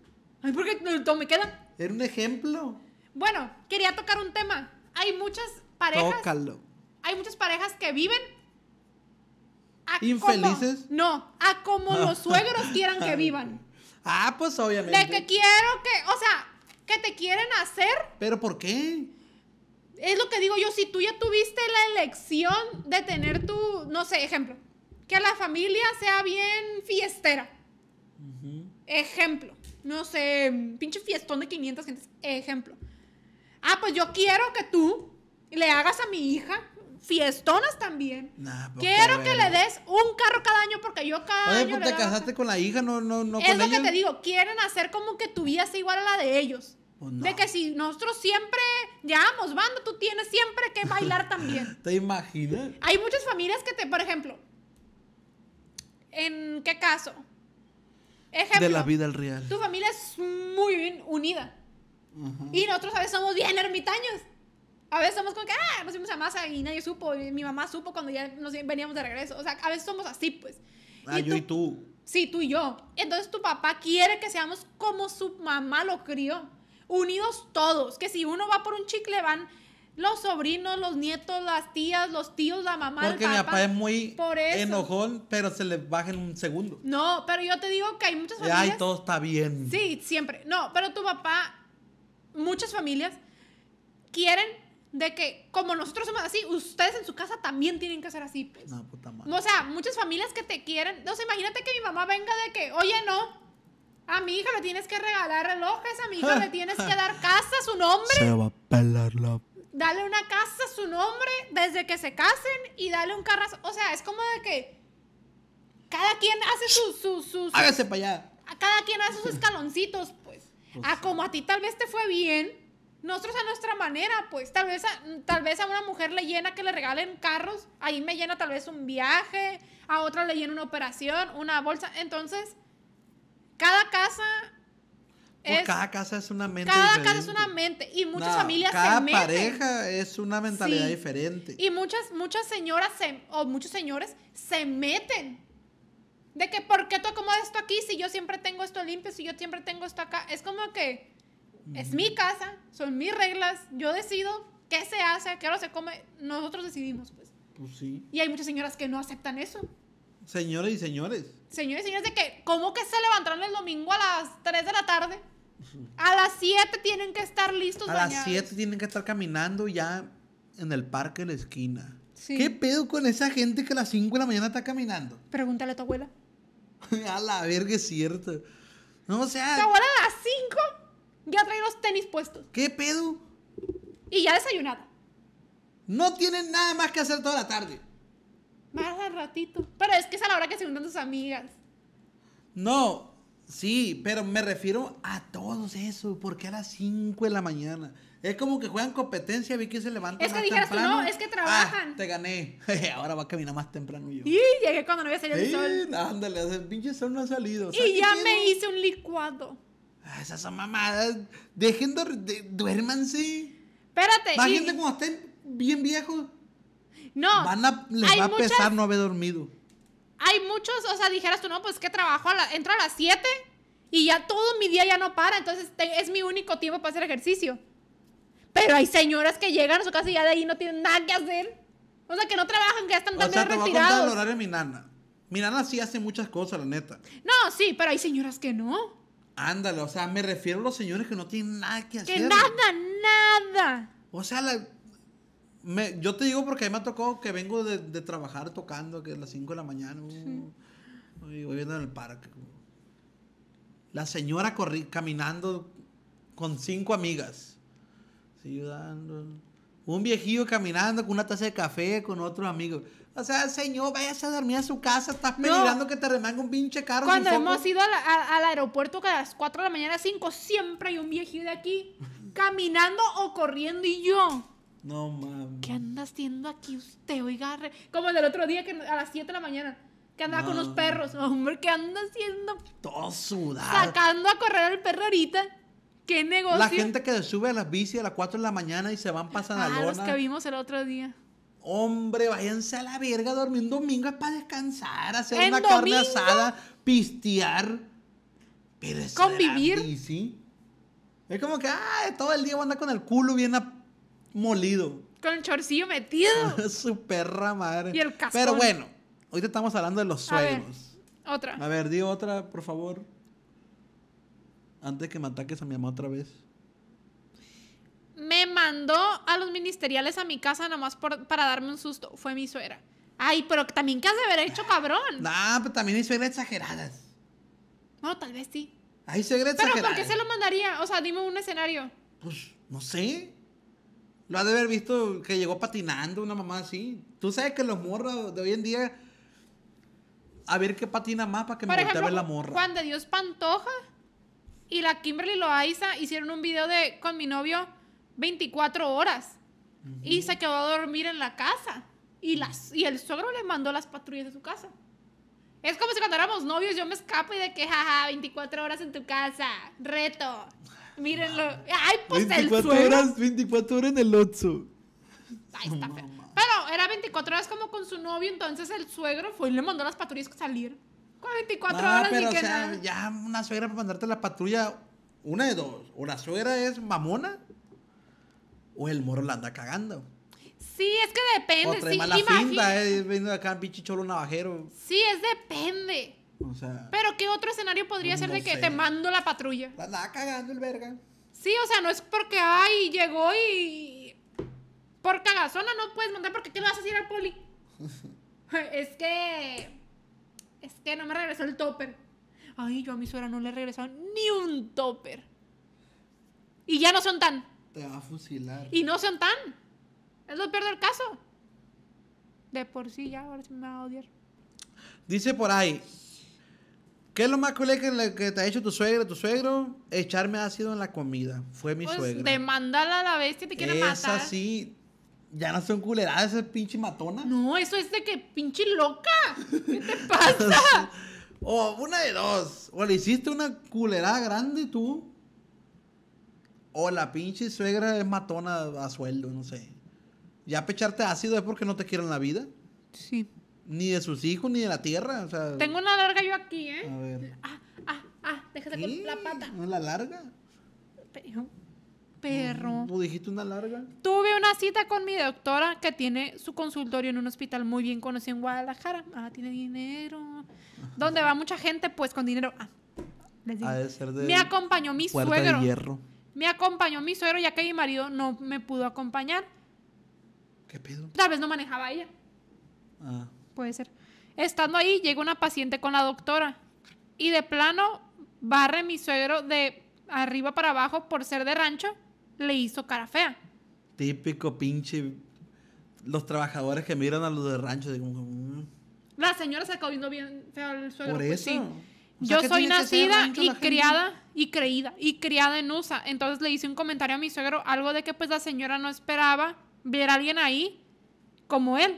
Ay, porque no, me queda. Era un ejemplo. Bueno, quería tocar un tema. Hay muchas parejas. Tócalo. Hay muchas parejas que viven ¿Infelices? no, a como los suegros quieran que vivan. Ah, pues obviamente. De que quiero que, o sea, que te quieren hacer. ¿Pero por qué? Es lo que digo yo, si tú ya tuviste la elección de tener tu, no sé, ejemplo, que la familia sea bien fiestera. Ejemplo, no sé, pinche fiestón de 500 gentes, ejemplo. Ah, pues yo quiero que tú le hagas a mi hija fiestonas también. Pues, Quiero que le des un carro cada año porque yo cada Oye, año. Pues te casaste con la hija, no, no, no. Es lo que te digo, quieren hacer como que tu vida sea igual a la de ellos. Pues de que si nosotros siempre llevamos bando, tú tienes siempre que bailar también. ¿Te imaginas? Hay muchas familias que te, por ejemplo, ¿en qué caso? Ejemplo, de la vida real. Tu familia es muy bien unida. Y nosotros a veces somos bien ermitaños. A veces somos como que, ah, nos fuimos a masa y nadie supo, y mi mamá supo cuando ya nos veníamos de regreso. O sea, a veces somos así, pues. Ah, y yo tú, y tú. Sí, tú y yo. Entonces tu papá quiere que seamos como su mamá lo crió, unidos todos, que si uno va por un chicle van los sobrinos, los nietos, las tías, los tíos, la mamá, Porque el papá. mi papá es muy enojón, pero se le baja en un segundo. No, pero yo te digo que hay muchas familias. Ay, todo está bien. Sí, siempre. No, pero tu papá, muchas familias quieren de que como nosotros somos así, ustedes en su casa también tienen que ser así, pues. No, puta madre. O sea, muchas familias que te quieren. No, imagínate que mi mamá venga de que, oye, no. A mi hija le tienes que regalar relojes, a mi hija le tienes que dar casa a su nombre. Se va a pelar Dale una casa a su nombre desde que se casen y dale un carrazo. O sea, es como de que cada quien hace sus. Su, Hágase para allá. Cada quien hace sus escaloncitos, pues. pues. A como a ti tal vez te fue bien nosotros a nuestra manera, pues tal vez, a, tal vez a una mujer le llena que le regalen carros, ahí me llena tal vez un viaje, a otra le llena una operación, una bolsa. Entonces, cada casa pues, es, cada casa es una mente. Cada casa es una mente y muchas familias se meten. pareja es una mentalidad diferente. Y muchas muchas señoras se, o muchos señores se meten. De que, ¿por qué tú acomodas esto aquí si yo siempre tengo esto limpio, si yo siempre tengo esto acá? Es como que es mi casa, son mis reglas, yo decido qué se hace, qué hora se come, nosotros decidimos, pues. Pues sí. Y hay muchas señoras que no aceptan eso. Señores y señores. Señores y señores, de que, ¿cómo que se levantaron el domingo a las 3 de la tarde? A las 7 tienen que estar listos. A las 7 tienen que estar caminando ya en el parque en la esquina. ¿Qué pedo con esa gente que a las 5 de la mañana está caminando? Pregúntale a tu abuela. a la verga, es cierto. No, o sea. Tu abuela a las 5 ya trae los tenis puestos. ¿Qué pedo? Y ya desayunada. No tienen nada más que hacer toda la tarde. Más al ratito. Pero es que es a la hora que se juntan tus amigas. No, sí, pero me refiero a todos eso. Porque a las 5 de la mañana. Es como que juegan competencia, vi que se levantan Es que dijeras no, es que ah, trabajan. te gané. Ahora va a caminar más temprano yo. Y llegué cuando no había salido el sol. Ándale, el pinche sol no ha salido. Y ya me hice un licuado. Esas son mamadas. Dejen de, duérmanse. Espérate. Bájense y... estén bien viejos. No. Van a, les va a pesar no haber dormido. Hay muchos, o sea, dijeras tú, no, pues que trabajo, entro a las 7 y ya todo mi día ya no para, entonces es mi único tiempo para hacer ejercicio. Pero hay señoras que llegan a su casa y ya de ahí no tienen nada que hacer. O sea, que no trabajan, que ya están tan o sea, Voy a contar el horario mi nana. Mi nana sí hace muchas cosas, la neta. No, sí, pero hay señoras que no. Ándale, o sea, me refiero a los señores que no tienen nada que hacer. Que nada, nada. O sea, yo te digo porque a mí me ha tocado que vengo de, trabajar tocando que es las 5 de la mañana. Uh, voy viendo en el parque. La señora caminando con cinco amigas. ayudando un viejillo caminando con una taza de café con otros amigos. O sea, señor, váyase a dormir a su casa, estás no. que te remanga un pinche carro. Cuando hemos ido al aeropuerto que a las 4 de la mañana, 5, siempre hay un viejillo de aquí caminando o corriendo y yo. No mames. ¿Qué anda haciendo aquí usted? Oiga, como el del otro día que a las 7 de la mañana. Que andaba con los perros. Hombre, ¿qué anda haciendo? Todo sudado. Sacando a correr al perro ahorita. ¿Qué negocio? La gente que sube a las bici a las 4 de la mañana y se van pasando ah, los que vimos el otro día. Hombre, váyanse a la verga a dormir un domingo es para descansar, hacer una carne asada, pistear. Pero es Convivir. Es como que, ah, todo el día voy a andar con el culo bien molido. Con el chorcillo metido. Su perra madre. Pero bueno, ahorita estamos hablando de los sueños otra. A ver, di otra, por favor antes que me ataques a mi mamá otra vez. Me mandó a los ministeriales a mi casa nomás por, para darme un susto. Fue mi suegra. Ay, pero también que has de haber hecho, ah, cabrón. No, pero también hay suegras exageradas. No, tal vez sí. Hay suegras exageradas. Pero ¿por qué se lo mandaría? O sea, dime un escenario. Pues, no sé. Lo ha de haber visto que llegó patinando una mamá así. Tú sabes que los morros de hoy en día... A ver qué patina más para que me ejemplo, a ver la morra. Juan de Dios Pantoja y la Kimberly Loaiza hicieron un video de con mi novio 24 horas. Y se quedó a dormir en la casa. Y, las, y el suegro le mandó las patrullas de su casa. Es como si cuando éramos novios yo me escapo y de que, jaja, 24 horas en tu casa. Reto. Mírenlo. Ay, pues 24 el horas, 24 horas en el Otso. Pero era 24 horas como con su novio, entonces el suegro fue y le mandó las patrullas que salir. 24 ah, horas ni que ya una suegra para mandarte la patrulla, una de dos. O la suegra es mamona o el moro la anda cagando. Sí, es que depende. O trae sí, mala finta, eh, de acá un pinche cholo navajero. Sí, es depende. O sea, pero ¿qué otro escenario podría ser de que te mando la patrulla? La anda cagando el verga. Sí, o sea, no es porque, ay, llegó y... Por cagazona no puedes mandar porque ¿qué le vas a decir al poli? es que es que no me regresó el topper. Ay, yo a mi suegra no le he regresado ni un topper. Y ya no son tan. Te va a fusilar. Y no son tan. Es lo peor del caso. De por sí ya, ahora sí me va a odiar. Dice por ahí, ¿Qué es lo más cool que, te ha hecho tu suegra, tu suegro? Echarme ácido en la comida. Fue mi pues suegra. Demandala a la bestia te quiere matar. Esa ya no son culeradas esa pinche matona. No, eso es de que pinche loca. ¿Qué te pasa? o una de dos. O le hiciste una culerada grande tú. O la pinche suegra es matona a sueldo, no sé. Ya pecharte ácido es porque no te quieren la vida. Sí. Ni de sus hijos, ni de la tierra. Tengo una larga yo aquí, ¿eh? A ver. Ah, ah, ah, déjate con la pata. ¿No la larga? perro. ¿No dijiste una larga? Tuve una cita con mi doctora que tiene su consultorio en un hospital muy bien conocido en Guadalajara. Ah, tiene dinero. Donde va mucha gente, pues con dinero. Ah, les digo. me acompañó mi suegro. hierro. Me acompañó mi suegro ya que mi marido no me pudo acompañar. ¿Qué pedo? Tal vez no manejaba ella. Ah. Puede ser. Estando ahí, llega una paciente con la doctora. Y de plano, barre mi suegro de arriba para abajo por ser de rancho le hizo cara fea. Típico pinche. Los trabajadores que miran a los de rancho. De mm". La señora se acabó viendo bien fea el suegro. Por pues eso. Yo soy nacida y criada y creída y criada en USA. Entonces le hice un comentario a mi suegro, algo de que pues la señora no esperaba ver a alguien ahí como él.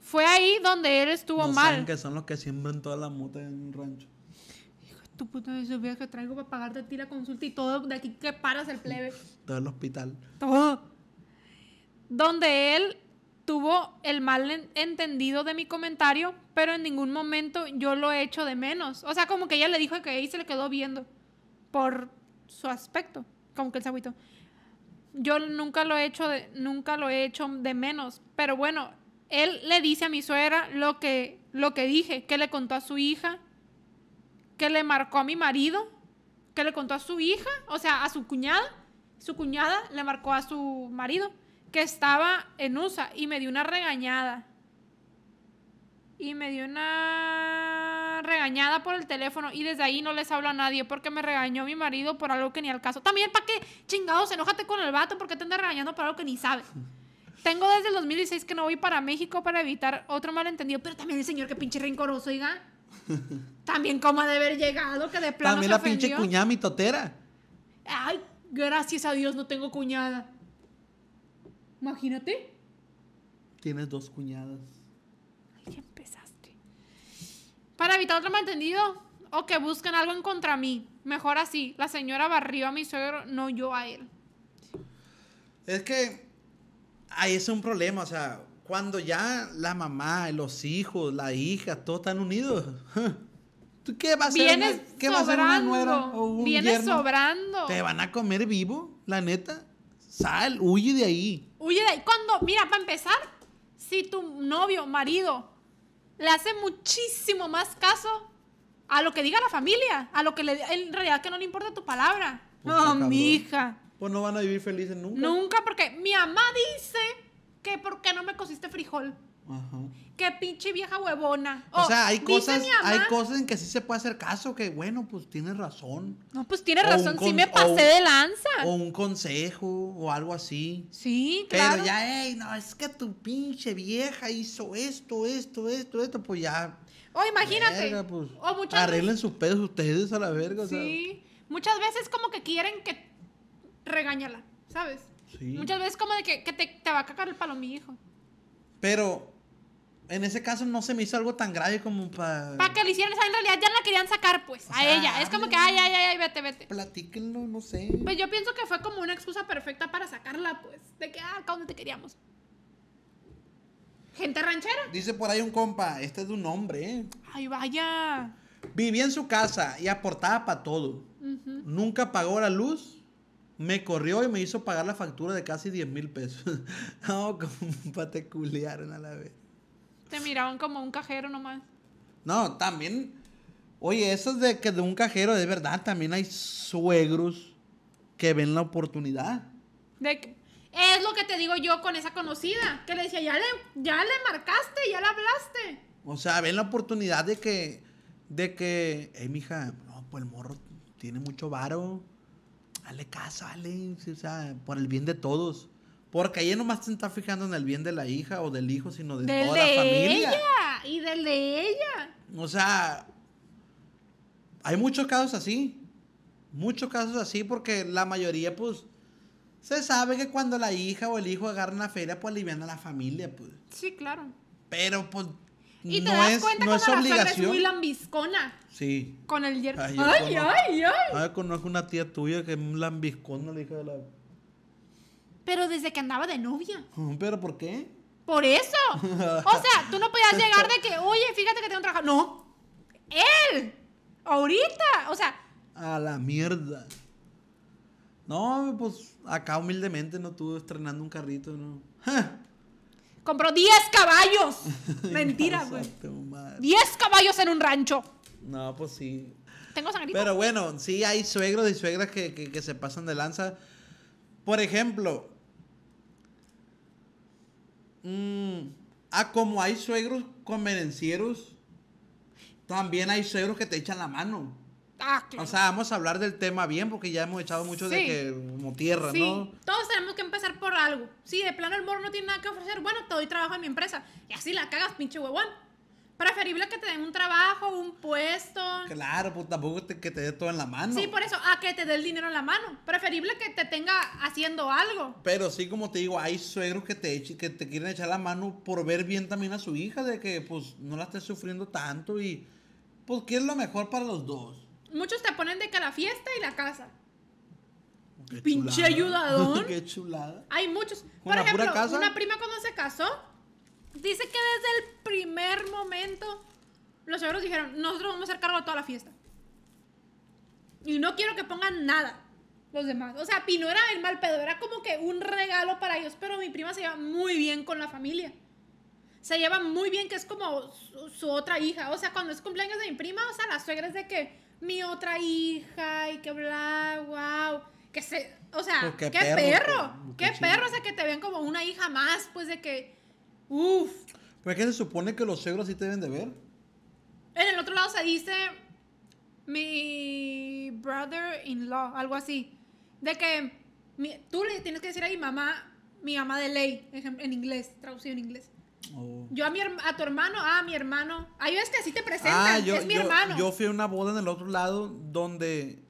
Fue ahí donde él estuvo mal. Saben que son los que siembran toda la mota en un rancho tu puta de que traigo para pagarte a ti la consulta y todo, de aquí que paras el plebe. Todo el hospital. Todo. Donde él tuvo el mal entendido de mi comentario, pero en ningún momento yo lo he hecho de menos. O sea, como que ella le dijo que ahí se le quedó viendo por su aspecto, como que el sabuito. Yo nunca lo he hecho de, nunca lo he hecho de menos, pero bueno, él le dice a mi suegra lo que lo que dije, que le contó a su hija que le marcó a mi marido, que le contó a su hija, o sea, a su cuñada. Su cuñada le marcó a su marido que estaba en USA y me dio una regañada. Y me dio una regañada por el teléfono y desde ahí no les hablo a nadie porque me regañó mi marido por algo que ni al caso. También, ¿para qué chingados? Enójate con el vato porque te anda regañando por algo que ni sabe. Tengo desde el 2016 que no voy para México para evitar otro malentendido, pero también el señor que pinche rencoroso, oiga. También como ha de haber llegado, que de plano También la pinche cuñada mi totera Ay, gracias a Dios no tengo cuñada. Imagínate. Tienes dos cuñadas. Ay, empezaste. Para evitar otro malentendido o que busquen algo en contra mí. Mejor así. La señora barrió a mi suegro, no yo a él. Es que ahí es un problema, o sea, cuando ya la mamá, los hijos, la hija, todos están unidos. qué va a hacer? o un Vienes sobrando. Te van a comer vivo, la neta. Sal, huye de ahí. Huye de ahí. Cuando, mira, para empezar, si tu novio, marido, le hace muchísimo más caso a lo que diga la familia, a lo que le, en realidad que no le importa tu palabra. Pues, no, mi hija. Pues no van a vivir felices nunca. Nunca, porque mi mamá dice que por qué no me cosiste frijol. Ajá. Qué pinche vieja huevona. O, sea, oh, hay cosas, hay cosas en que sí se puede hacer caso, que bueno, pues tienes razón. No, pues tienes razón, sí me pasé de lanza. O un consejo o algo así. Sí, claro. Pero ya, ey, no, es que tu pinche vieja hizo esto, esto, esto, esto, pues ya. O oh, imagínate. Pues, oh, arreglen sus pedos ustedes a la verga. Sí. Muchas veces como que quieren que regáñala, ¿sabes? Muchas veces como de que, te, va a cagar el palo mi hijo. Pero en ese caso no se me hizo algo tan grave como para... Para que le hicieran, en realidad ya la querían sacar pues, a ella. Es como que, ay, ay, ay, vete, vete. Platíquenlo, no sé. Pues yo pienso que fue como una excusa perfecta para sacarla pues, de que, ah, acá donde te queríamos. Gente ranchera. Dice por ahí un compa, este es de un hombre. ¿eh? Ay, vaya. Vivía en su casa y aportaba para todo. Nunca pagó la luz me corrió y me hizo pagar la factura de casi 10 mil pesos. no, como pateculearon a la vez. Te miraban como un cajero nomás. No, también. Oye, eso es de que de un cajero, de verdad, también hay suegros que ven la oportunidad. es lo que te digo yo con esa conocida, que le decía, ya le, ya le marcaste, ya le hablaste. O sea, ven la oportunidad de que, de que, hey, mija, no, pues el morro tiene mucho varo Dale caso, dale. o sea, por el bien de todos. Porque ella nomás se está fijando en el bien de la hija o del hijo, sino de toda la familia. Ella y del de ella. O sea, hay muchos casos así. Muchos casos así porque la mayoría, pues, se sabe que cuando la hija o el hijo agarran la feria, pues alivian a la familia, pues. Sí, claro. Pero, pues, y te das cuenta que es la es muy lambiscona. Sí. Con el Ay, ay, ay, ah, ay. conozco una tía tuya que es lambiscona, la hija de la. Pero desde que andaba de novia. ¿Pero por qué? Por eso. O sea, tú no podías llegar de que, oye, fíjate que tengo un trabajo. No. Él. Ahorita. O sea. A la mierda. No, pues acá humildemente no estuve estrenando un carrito, ¿no? Compró 10 caballos. Mentira, güey. 10 caballos en un rancho. No, pues sí. Tengo sangrito. Pero bueno, sí hay suegros y suegras que, se pasan de lanza. Por ejemplo, mm, ah, como hay suegros convenencieros, también hay suegros que te echan la mano. Ah, o sea, vamos a hablar del tema bien porque ya hemos echado mucho de que como tierra, ¿no? Todos tenemos que empezar por algo. Sí, de plano el morro no tiene nada que ofrecer. Bueno, te doy trabajo en mi empresa. Y así la cagas, pinche huevón. Preferible que te den un trabajo, un puesto. Claro, pues tampoco te, que te dé todo en la mano. Sí, por eso, a que te dé el dinero en la mano. Preferible que te tenga haciendo algo. Pero sí, como te digo, hay suegros que te, que te quieren echar la mano por ver bien también a su hija, de que pues no la estés sufriendo tanto y pues, qué es lo mejor para los dos. Muchos te ponen de que la fiesta y la casa. Pinche ayudadón. Hay muchos. Por ejemplo, una prima cuando se casó, dice que desde el primer momento los suegros dijeron, nosotros vamos a hacer cargo de toda la fiesta. Y no quiero que pongan nada los demás. O sea, Pino era el mal pedo, era como que un regalo para ellos, pero mi prima se lleva muy bien con la familia. Se lleva muy bien, que es como su, su otra hija. O sea, cuando es cumpleaños de mi prima, o sea, la suegra es de que mi otra hija y que bla, wow. Que se, o sea, pues qué, perro, qué, perro, o sea, que te ven como una hija más, pues de que, uff. Pero qué se supone que los suegros así te deben de ver. En el otro lado se dice mi brother-in-law, algo así. De que tú le tienes que decir a mi mamá, mi ama de ley, en inglés, traducido en inglés. Oh. Yo a, mi, a tu hermano, ah, a mi hermano. ahí ves que así te presentan, ah, es mi hermano. Yo fui a una boda en el otro lado donde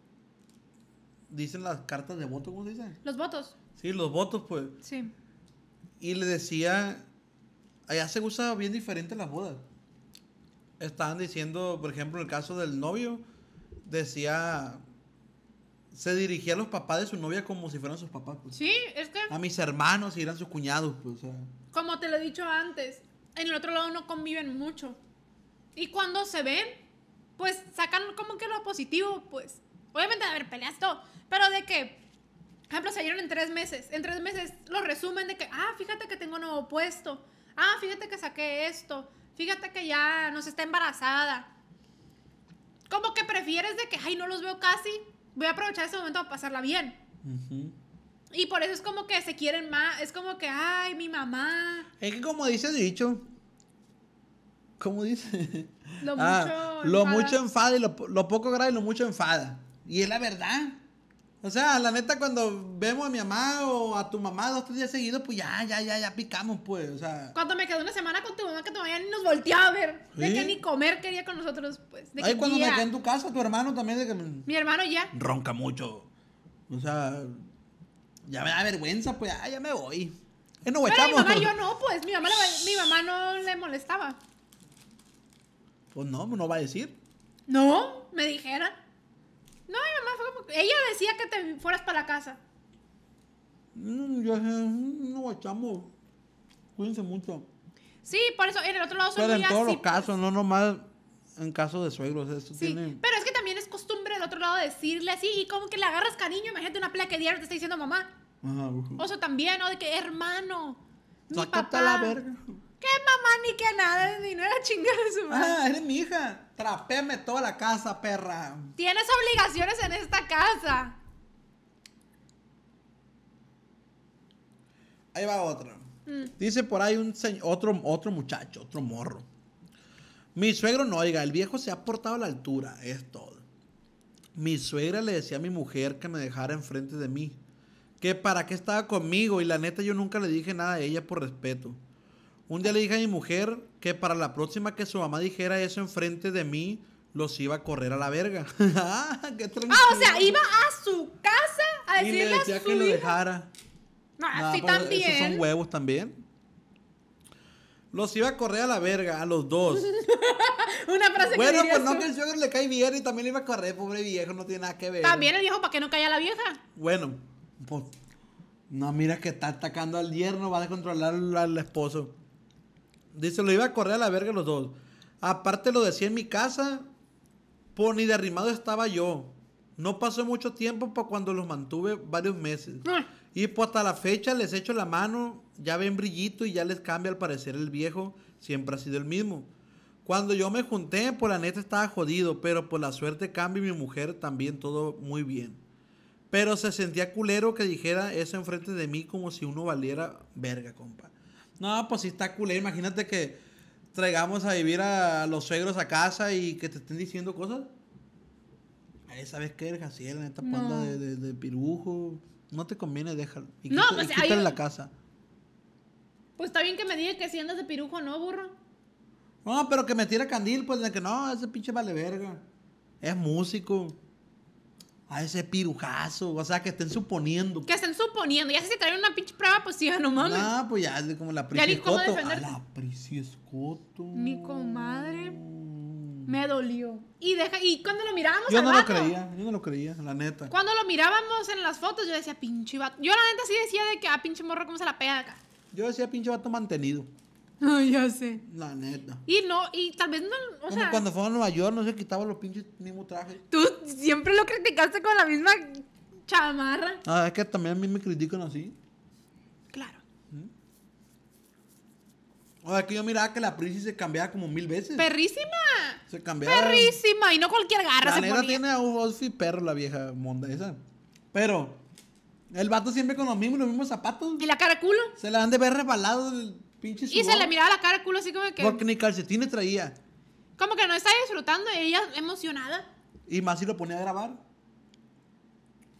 dicen las cartas de voto, ¿cómo se dice? Los votos. Sí, los votos, pues. Sí. Y le decía, allá se usa bien diferente las bodas. Estaban diciendo, por ejemplo, el caso del novio, decía, se dirigía a los papás de su novia como si fueran sus papás. Pues. Sí, es que... A mis hermanos y eran sus cuñados, pues como te lo he dicho antes, en el otro lado no conviven mucho. Y cuando se ven, pues sacan como que lo positivo, pues. Obviamente, a ver, peleas todo, pero de que, por ejemplo, salieron en tres meses. En tres meses lo resumen de que, ah, fíjate que tengo nuevo puesto. Ah, fíjate que saqué esto. Fíjate que ya nos está embarazada. Como que prefieres de que, ay, no los veo casi. Voy a aprovechar ese momento para pasarla bien. Y por eso es como que se quieren más, es como que, ay, mi mamá. Es que como dice dicho, ¿cómo dice? Lo ah, mucho, lo mucho enfada y lo, poco grave y lo mucho enfada. Y es la verdad. O sea, la neta, cuando vemos a mi mamá o a tu mamá dos, días seguidos, pues ya, ya, ya, ya picamos, pues. O sea. Cuando me quedé una semana con tu mamá que todavía ni nos volteaba a ver. De que ni comer quería con nosotros, pues. cuando me quedé en tu casa, tu hermano también, Mi hermano ya. Ronca mucho. O sea, ya me da vergüenza, pues ah, ya me voy. Eh, no, Pero mi mamá yo no, pues mi mamá, mi mamá no le molestaba. Pues no, pues no va a decir. No, me dijeron. No, mi mamá fue como... Ella decía que te fueras para la casa. Mm, yo mm, no guachamos. Cuídense mucho. Sí, por eso en el otro lado soy Pero en todos los casos, no nomás en caso de suegros. Esto sí, tiene... pero es que también es costumbre del otro lado decirle así y como que le agarras cariño. Imagínate una placa Que diario te está diciendo mamá. Ajá, ah, también, ¿no? De que hermano. Mi papá. ¿Qué mamá ni que nada? Ni no era su madre. Ah, eres mi hija. trapéme toda la casa, perra. Tienes obligaciones en esta casa. Ahí va otra. Mm. Dice por ahí un otro, otro muchacho, otro morro. Mi suegro no, oiga, el viejo se ha portado a la altura, es todo. Mi suegra le decía a mi mujer que me dejara enfrente de mí que para qué estaba conmigo y la neta yo nunca le dije nada a ella por respeto. Un día le dije a mi mujer que para la próxima que su mamá dijera eso enfrente de mí, los iba a correr a la verga. Ah, qué ah, o sea, iba a su casa a decirle le decía que lo dejara. No, así pues, también. Esos son huevos también. Los iba a correr a la verga, a los dos. Una frase bueno, que Bueno, pues no, que le cae bien y también le iba a correr, pobre viejo, no tiene nada que ver. También el viejo, ¿para qué no cae la vieja? Bueno, pues, no mira que está atacando al yerno, va a controlar al esposo. Dice, lo iba a correr a la verga los dos. Aparte lo decía en mi casa, pues ni derrimado estaba yo. No pasó mucho tiempo pues, cuando los mantuve varios meses. Ah. Y pues hasta la fecha les echo la mano, ya ven brillito y ya les cambia al parecer el viejo, siempre ha sido el mismo. Cuando yo me junté, por pues, la neta estaba jodido, pero por pues, la suerte cambia y mi mujer también todo muy bien. Pero se sentía culero que dijera eso enfrente de mí como si uno valiera verga, compa. No, pues si está culero. Imagínate que traigamos a vivir a los suegros a casa y que te estén diciendo cosas. Ahí vez que eres en esta de, pirujo. No te conviene, déjalo. Y no, pues, la casa. Pues está bien que me diga que si andas de pirujo, ¿no, burro? No, pero que me tira candil, pues de que no, ese pinche vale verga. Es músico a ese pirujazo, o sea, que estén suponiendo. Que estén suponiendo, ya si se traen una pinche prueba, pues sí, no mames. Ah, pues ya es como la Prisciscotto A la Prisciscotto Mi comadre me dolió. Y deja, y cuando lo mirábamos Yo no lo creía, yo no lo creía, la neta. Cuando lo mirábamos en las fotos, yo decía, pinche vato. Yo la neta sí decía de que a ah, pinche morro cómo se la pega acá. Yo decía, pinche vato mantenido. No, ya sé. La neta. Y no, y tal vez no, o sea... cuando fue a Nueva York no se quitaba los pinches mismos trajes. Tú siempre lo criticaste con la misma chamarra. Ah, es que también a mí me critican así. Claro. Mm. O sea, que yo miraba que la Prissy se cambiaba como mil veces. ¡Perrísima! Se cambiaba. ¡Perrísima! Y no cualquier garra la se ponía. tiene un outfit perro la vieja monda esa. Pero... El vato siempre con los mismos, los mismos zapatos. Y la cara culo. Se la han de ver rebalado y se le miraba la cara al culo así como que... Porque ni calcetines traía. Como que no está disfrutando, ella emocionada. Y más si lo ponía a grabar.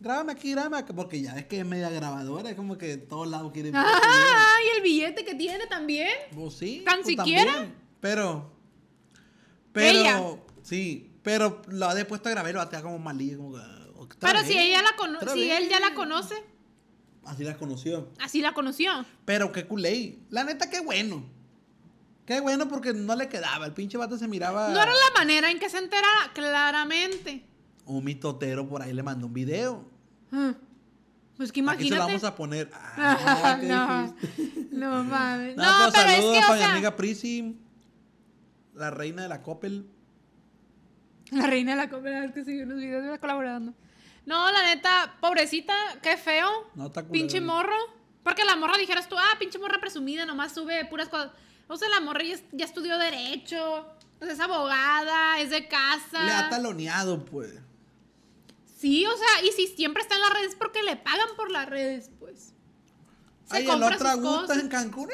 Grábame aquí, grábame porque ya es que es media grabadora, es como que todos lados quieren... Ah, y el billete que tiene también. Pues sí. Tan pues siquiera. Pero... Pero... Sí, pero la después puesto a grabar como como ah, Pero si ella la conoce, si él ya la conoce. Así la conoció. Así la conoció. Pero qué culé. La neta, qué bueno. Qué bueno porque no le quedaba. El pinche vato se miraba. No era la manera en que se enteraba, claramente. Un mitotero por ahí le mandó un video. Ah, pues que imagínate. Aquí se lo vamos a poner. Ah, ah, no, no, mames. No, no, pues, pero, es que. O amiga Prisi, la reina de la copel. La reina de la Coppel, es que siguió unos videos de la colaborando. No, la neta, pobrecita, qué feo. Pinche ¿eh? morro. Porque la morra dijeras tú, ah, pinche morra presumida, nomás sube puras cosas. O sea, la morra ya, estudió Derecho, es abogada, es de casa. Le ha taloneado, pues. Sí, o sea, y si siempre está en las redes porque le pagan por las redes, pues. Se Ay, el otro gusta en Cancún.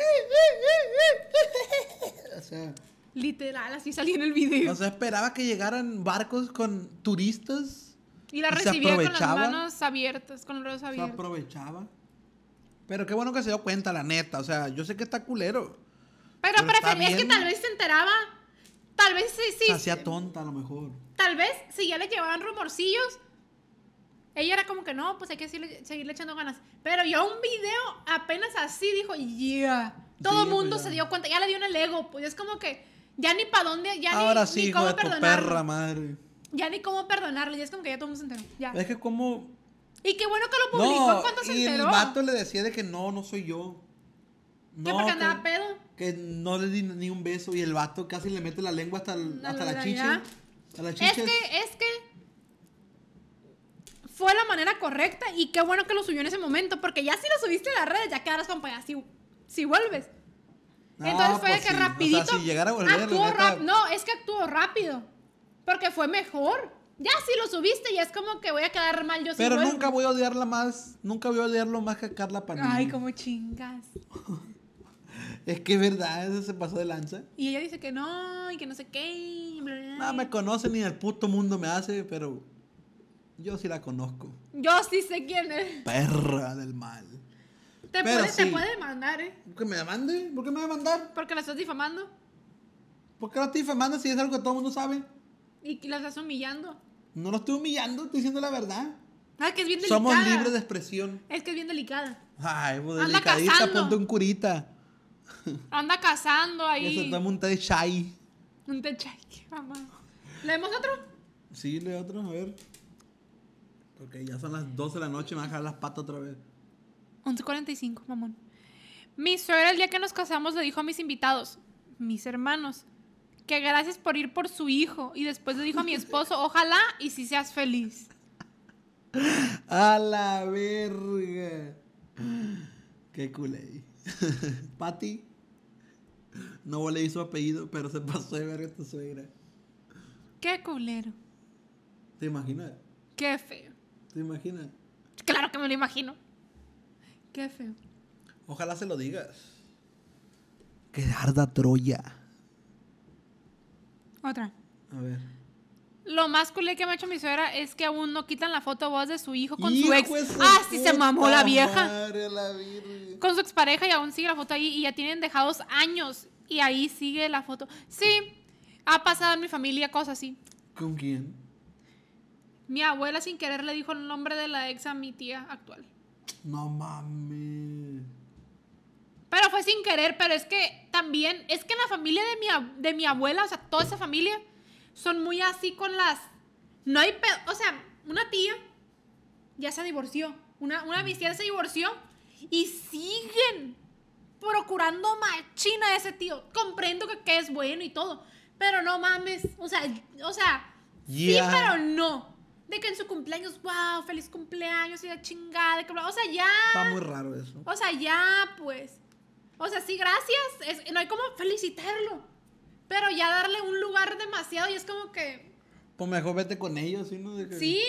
o sea. Literal, así salía en el video. O sea, esperaba que llegaran barcos con turistas y la recibía con las manos abiertas, con los dedos abiertos. Se aprovechaba. Pero qué bueno que se dio cuenta, la neta. O sea, yo sé que está culero. Pero, pero prefería es que tal vez se enteraba. Tal vez sí, sí. Se hacía tonta a lo mejor. Tal vez si ya le llevaban rumorcillos. Ella era como que no, pues hay que seguirle, echando ganas. Pero yo un video apenas así dijo, yeah. Todo el pues mundo se dio cuenta, ya le dio un el ego. Pues es como que ya ni para dónde, ya Ahora ni, sí, tu perra madre ya ni cómo perdonarle, ya es como que ya todo mundo se enteró. Ya. Es que como... Y qué bueno que lo publicó cuando se y el vato le decía de que no, no soy yo. No, ¿Qué porque andaba pedo? Que no le di ni un beso y el vato casi le mete la lengua hasta, la, hasta la, chicha. la Es que, es que fue la manera correcta y qué bueno que lo subió en ese momento, porque ya si lo subiste a las redes, ya quedarás con si, si vuelves. Ah, Entonces fue de que rapidito. No, es que actuó rápido. Porque fue mejor. Ya si lo subiste y es como que voy a quedar mal yo. Pero nunca voy a odiarla más, nunca voy a odiarlo más que a Carla Panini. Ay, como chingas. es que es verdad, eso se pasó de lanza. Y ella dice que no, y que no sé qué. No me conoce ni el puto mundo me hace, pero yo sí la conozco. Yo sí sé quién es. Perra del mal. Te, puede, demandar, ¿eh? ¿Por qué me demande? ¿Por qué me va a demandar? Porque la estás difamando. ¿Por qué la estoy difamando si es algo que todo el mundo sabe? Y las estás humillando. No lo estoy humillando, estoy diciendo la verdad. Ah, que es bien delicada. Somos libres de expresión. Es que es bien delicada. Ay, pues delicadita, ponte un curita. Anda cazando ahí. Eso un té de chai. Un té de chai, mamá. ¿Leemos otro? Sí, leo otro, a ver. Porque ya son las 12 de la noche, me van a dejar las patas otra vez. 11.45, mamón. Mi suegra el día que nos casamos le dijo a mis invitados, mis hermanos, que gracias por ir por su hijo. Y después le dijo a mi esposo, ojalá y si seas feliz. A la verga. Qué culé. Patty, no leí su apellido, pero se pasó de verga tu suegra. Qué culero. ¿Te imaginas? Qué feo. ¿Te imaginas? Claro que me lo imagino. Qué feo. Ojalá se lo digas. Qué arda Troya. Otra. A ver. Lo más culé que me ha hecho mi suegra es que aún no quitan la foto voz de su hijo con su ex. Ah, sí se mamó la vieja. con su expareja y aún sigue la foto ahí y ya tienen dejados años y ahí sigue la foto. Sí, ha pasado en mi familia cosas así. ¿Con quién? Mi abuela sin querer le dijo el nombre de la ex a mi tía actual. No mames. Pero fue sin querer, pero es que también, es que la familia de mi, de mi abuela, o sea, toda esa familia, son muy así con las... No hay o sea, una tía ya se divorció, una, una se divorció y siguen procurando machina a ese tío. Comprendo que, es bueno y todo, pero no mames, o sea, o sea, sí, pero no. De que en su cumpleaños, wow, feliz cumpleaños y la chingada, que, o sea, ya... Está muy raro eso. O sea, ya, pues... O sea, sí, gracias. no hay como felicitarlo. Pero ya darle un lugar demasiado y es como que. Pues mejor vete con ellos, ¿sí? No? Sí.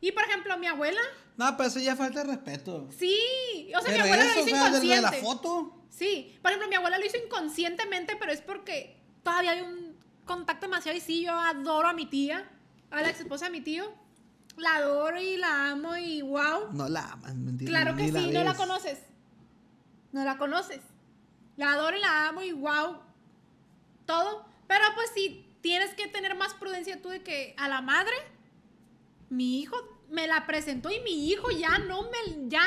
Y por ejemplo, mi abuela. No, pero pues eso ya falta de respeto. Sí. O sea, mi abuela lo hizo inconscientemente la foto. Sí. Por ejemplo, mi abuela lo hizo inconscientemente, pero es porque todavía hay un contacto demasiado. Y sí, yo adoro a mi tía, a la ex esposa de mi tío. La adoro y la amo y wow. No la amas, mentira. Claro que sí, no la conoces. No la conoces la adoro y la amo y wow, todo. Pero pues sí, tienes que tener más prudencia tú de que a la madre, mi hijo me la presentó y mi hijo ya no me, ya,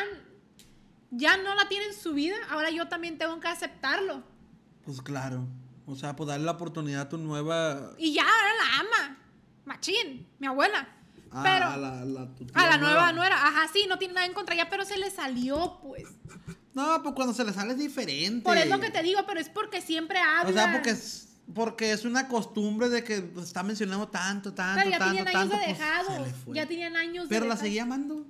ya no la tiene en su vida, ahora yo también tengo que aceptarlo. Pues claro, o sea, pues darle la oportunidad a tu nueva... Y ya, ahora la ama, machín, mi abuela. Ah, pero, a la, a la nueva nuera, ajá, sí, no tiene nada en contra ya, pero se le salió, pues. No, pues cuando se le sale es diferente. Por eso que te digo, pero es porque siempre habla. O sea, porque es, porque es una costumbre de que pues, está mencionando tanto, tanto, pero ya tanto, tenían años de pues, dejado. ya tenían años Pero la seguía amando.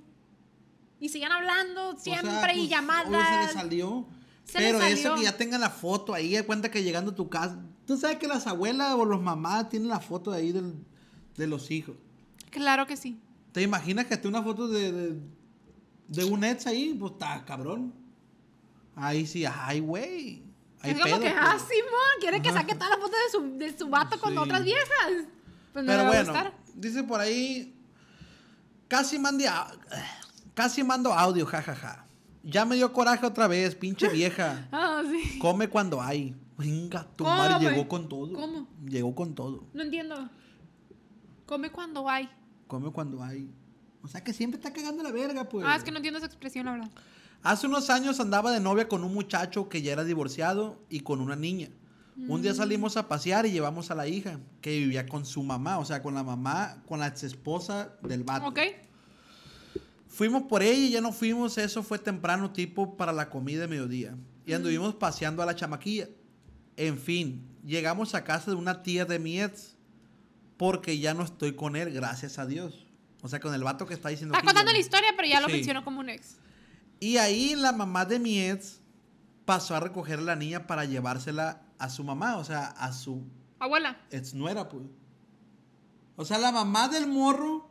Y seguían hablando siempre y llamadas. Pues, se salió. pero eso que ya tengan la foto ahí, de cuenta que llegando a tu casa. Tú sabes que las abuelas o los mamás tienen la foto de ahí de los hijos. Claro que sí. ¿Te imaginas que esté una foto de, de, de un ex ahí? Pues está cabrón. Ahí sí, ay, güey. Es como que, pues. ah, Simón, quiere que saque todas las fotos de su, de vato con otras viejas. Pues no Pero bueno, dice por ahí, casi mandía, casi mando audio, jajaja. Ya me dio coraje otra vez, pinche vieja. ah, sí. Come cuando hay. Venga, tu madre llegó con todo. ¿Cómo? Llegó con todo. No entiendo. Come cuando hay. Come cuando hay. O sea que siempre está cagando la verga, pues. Ah, es que no entiendo esa expresión, la verdad. Hace unos años andaba de novia con un muchacho que ya era divorciado y con una niña. Un día mm. salimos a pasear y llevamos a la hija, que vivía con su mamá, o sea, con la mamá, con la ex esposa del vato. Ok. Fuimos por ella y ya no fuimos, eso fue temprano, tipo para la comida de mediodía. Y mm. anduvimos paseando a la chamaquilla. En fin, llegamos a casa de una tía de mi ex, porque ya no estoy con él, gracias a Dios. O sea, con el vato que está diciendo. Está contando la historia, pero ya lo menciono como un ex. Y ahí la mamá de mi ex pasó a recoger a la niña para llevársela a su mamá, o sea, a su abuela. Ex nuera, pues. O sea, la mamá del morro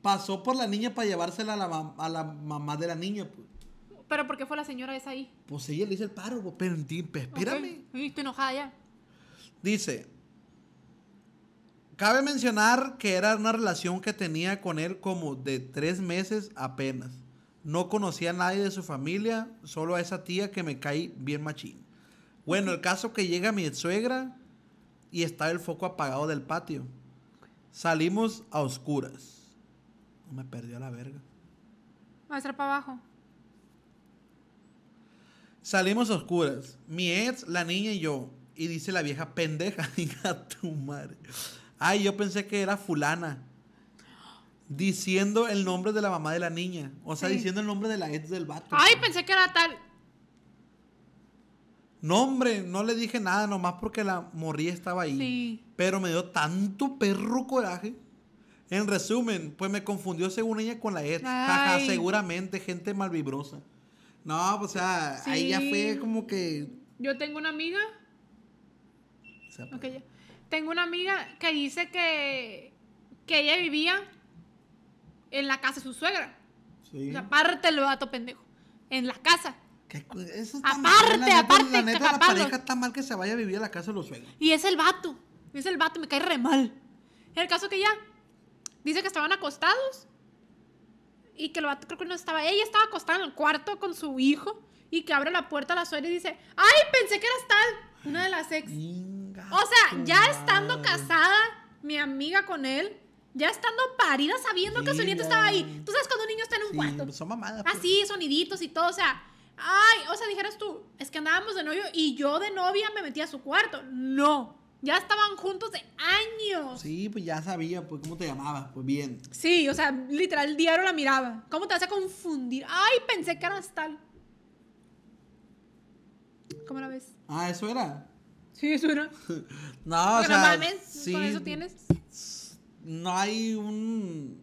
pasó por la niña para llevársela a la, mamá de la niña, pues. ¿Pero por qué fue la señora esa ahí? Pues ella le dice el paro, pues, Pero pero pues, espérame. Okay. Estoy enojada ya. Dice, cabe mencionar que era una relación que tenía con él como de tres meses apenas. No conocía a nadie de su familia, solo a esa tía que me caí bien machín. Bueno, el caso que llega mi suegra y está el foco apagado del patio. Salimos a oscuras. Me perdió la verga. Maestra para abajo. Salimos a oscuras. Mi ex, la niña y yo. Y dice la vieja pendeja, diga tu madre. Ay, yo pensé que era fulana diciendo el nombre de la mamá de la niña. O sea, diciendo el nombre de la ex del vato. Ay, pensé que era tal. Nombre no le dije nada, nomás porque la morría estaba ahí. Sí. Pero me dio tanto perro coraje. En resumen, pues me confundió según ella con la ex. Jaja, seguramente, gente malvibrosa. No, pues, o sea, ahí ya fue como que. Yo tengo una amiga. Okay. Tengo una amiga que dice que, que ella vivía en la casa de su suegra. Sí. aparte el vato pendejo. En la casa. aparte, aparte. La pareja está mal que se vaya a vivir a la casa de los suegros. Y es el vato. Es el vato, me cae re mal. En el caso que ya. Dice que estaban acostados. Y que el vato creo que no estaba. Ella estaba acostada en el cuarto con su hijo. Y que abre la puerta a la suegra y dice: ¡Ay, pensé que eras tal! Una de las ex. o sea, ya estando casada, mi amiga con él ya estando parida sabiendo que su nieto estaba ahí. Tú sabes cuando un niño está en un cuarto. Pues, son mamadas. Así, ah, pues. soniditos y todo, o sea. Ay, o sea, dijeras tú, es que andábamos de novio y yo de novia me metía a su cuarto. No, ya estaban juntos de años. Sí, pues ya sabía, pues cómo te llamaba, pues bien. Sí, o sea, literal, el diario la miraba. ¿Cómo te vas a confundir? Ay, pensé que eras tal. ¿Cómo la ves? Ah, eso era. Sí, eso era. no, o sea, normalmente, sí, con eso tienes no hay un...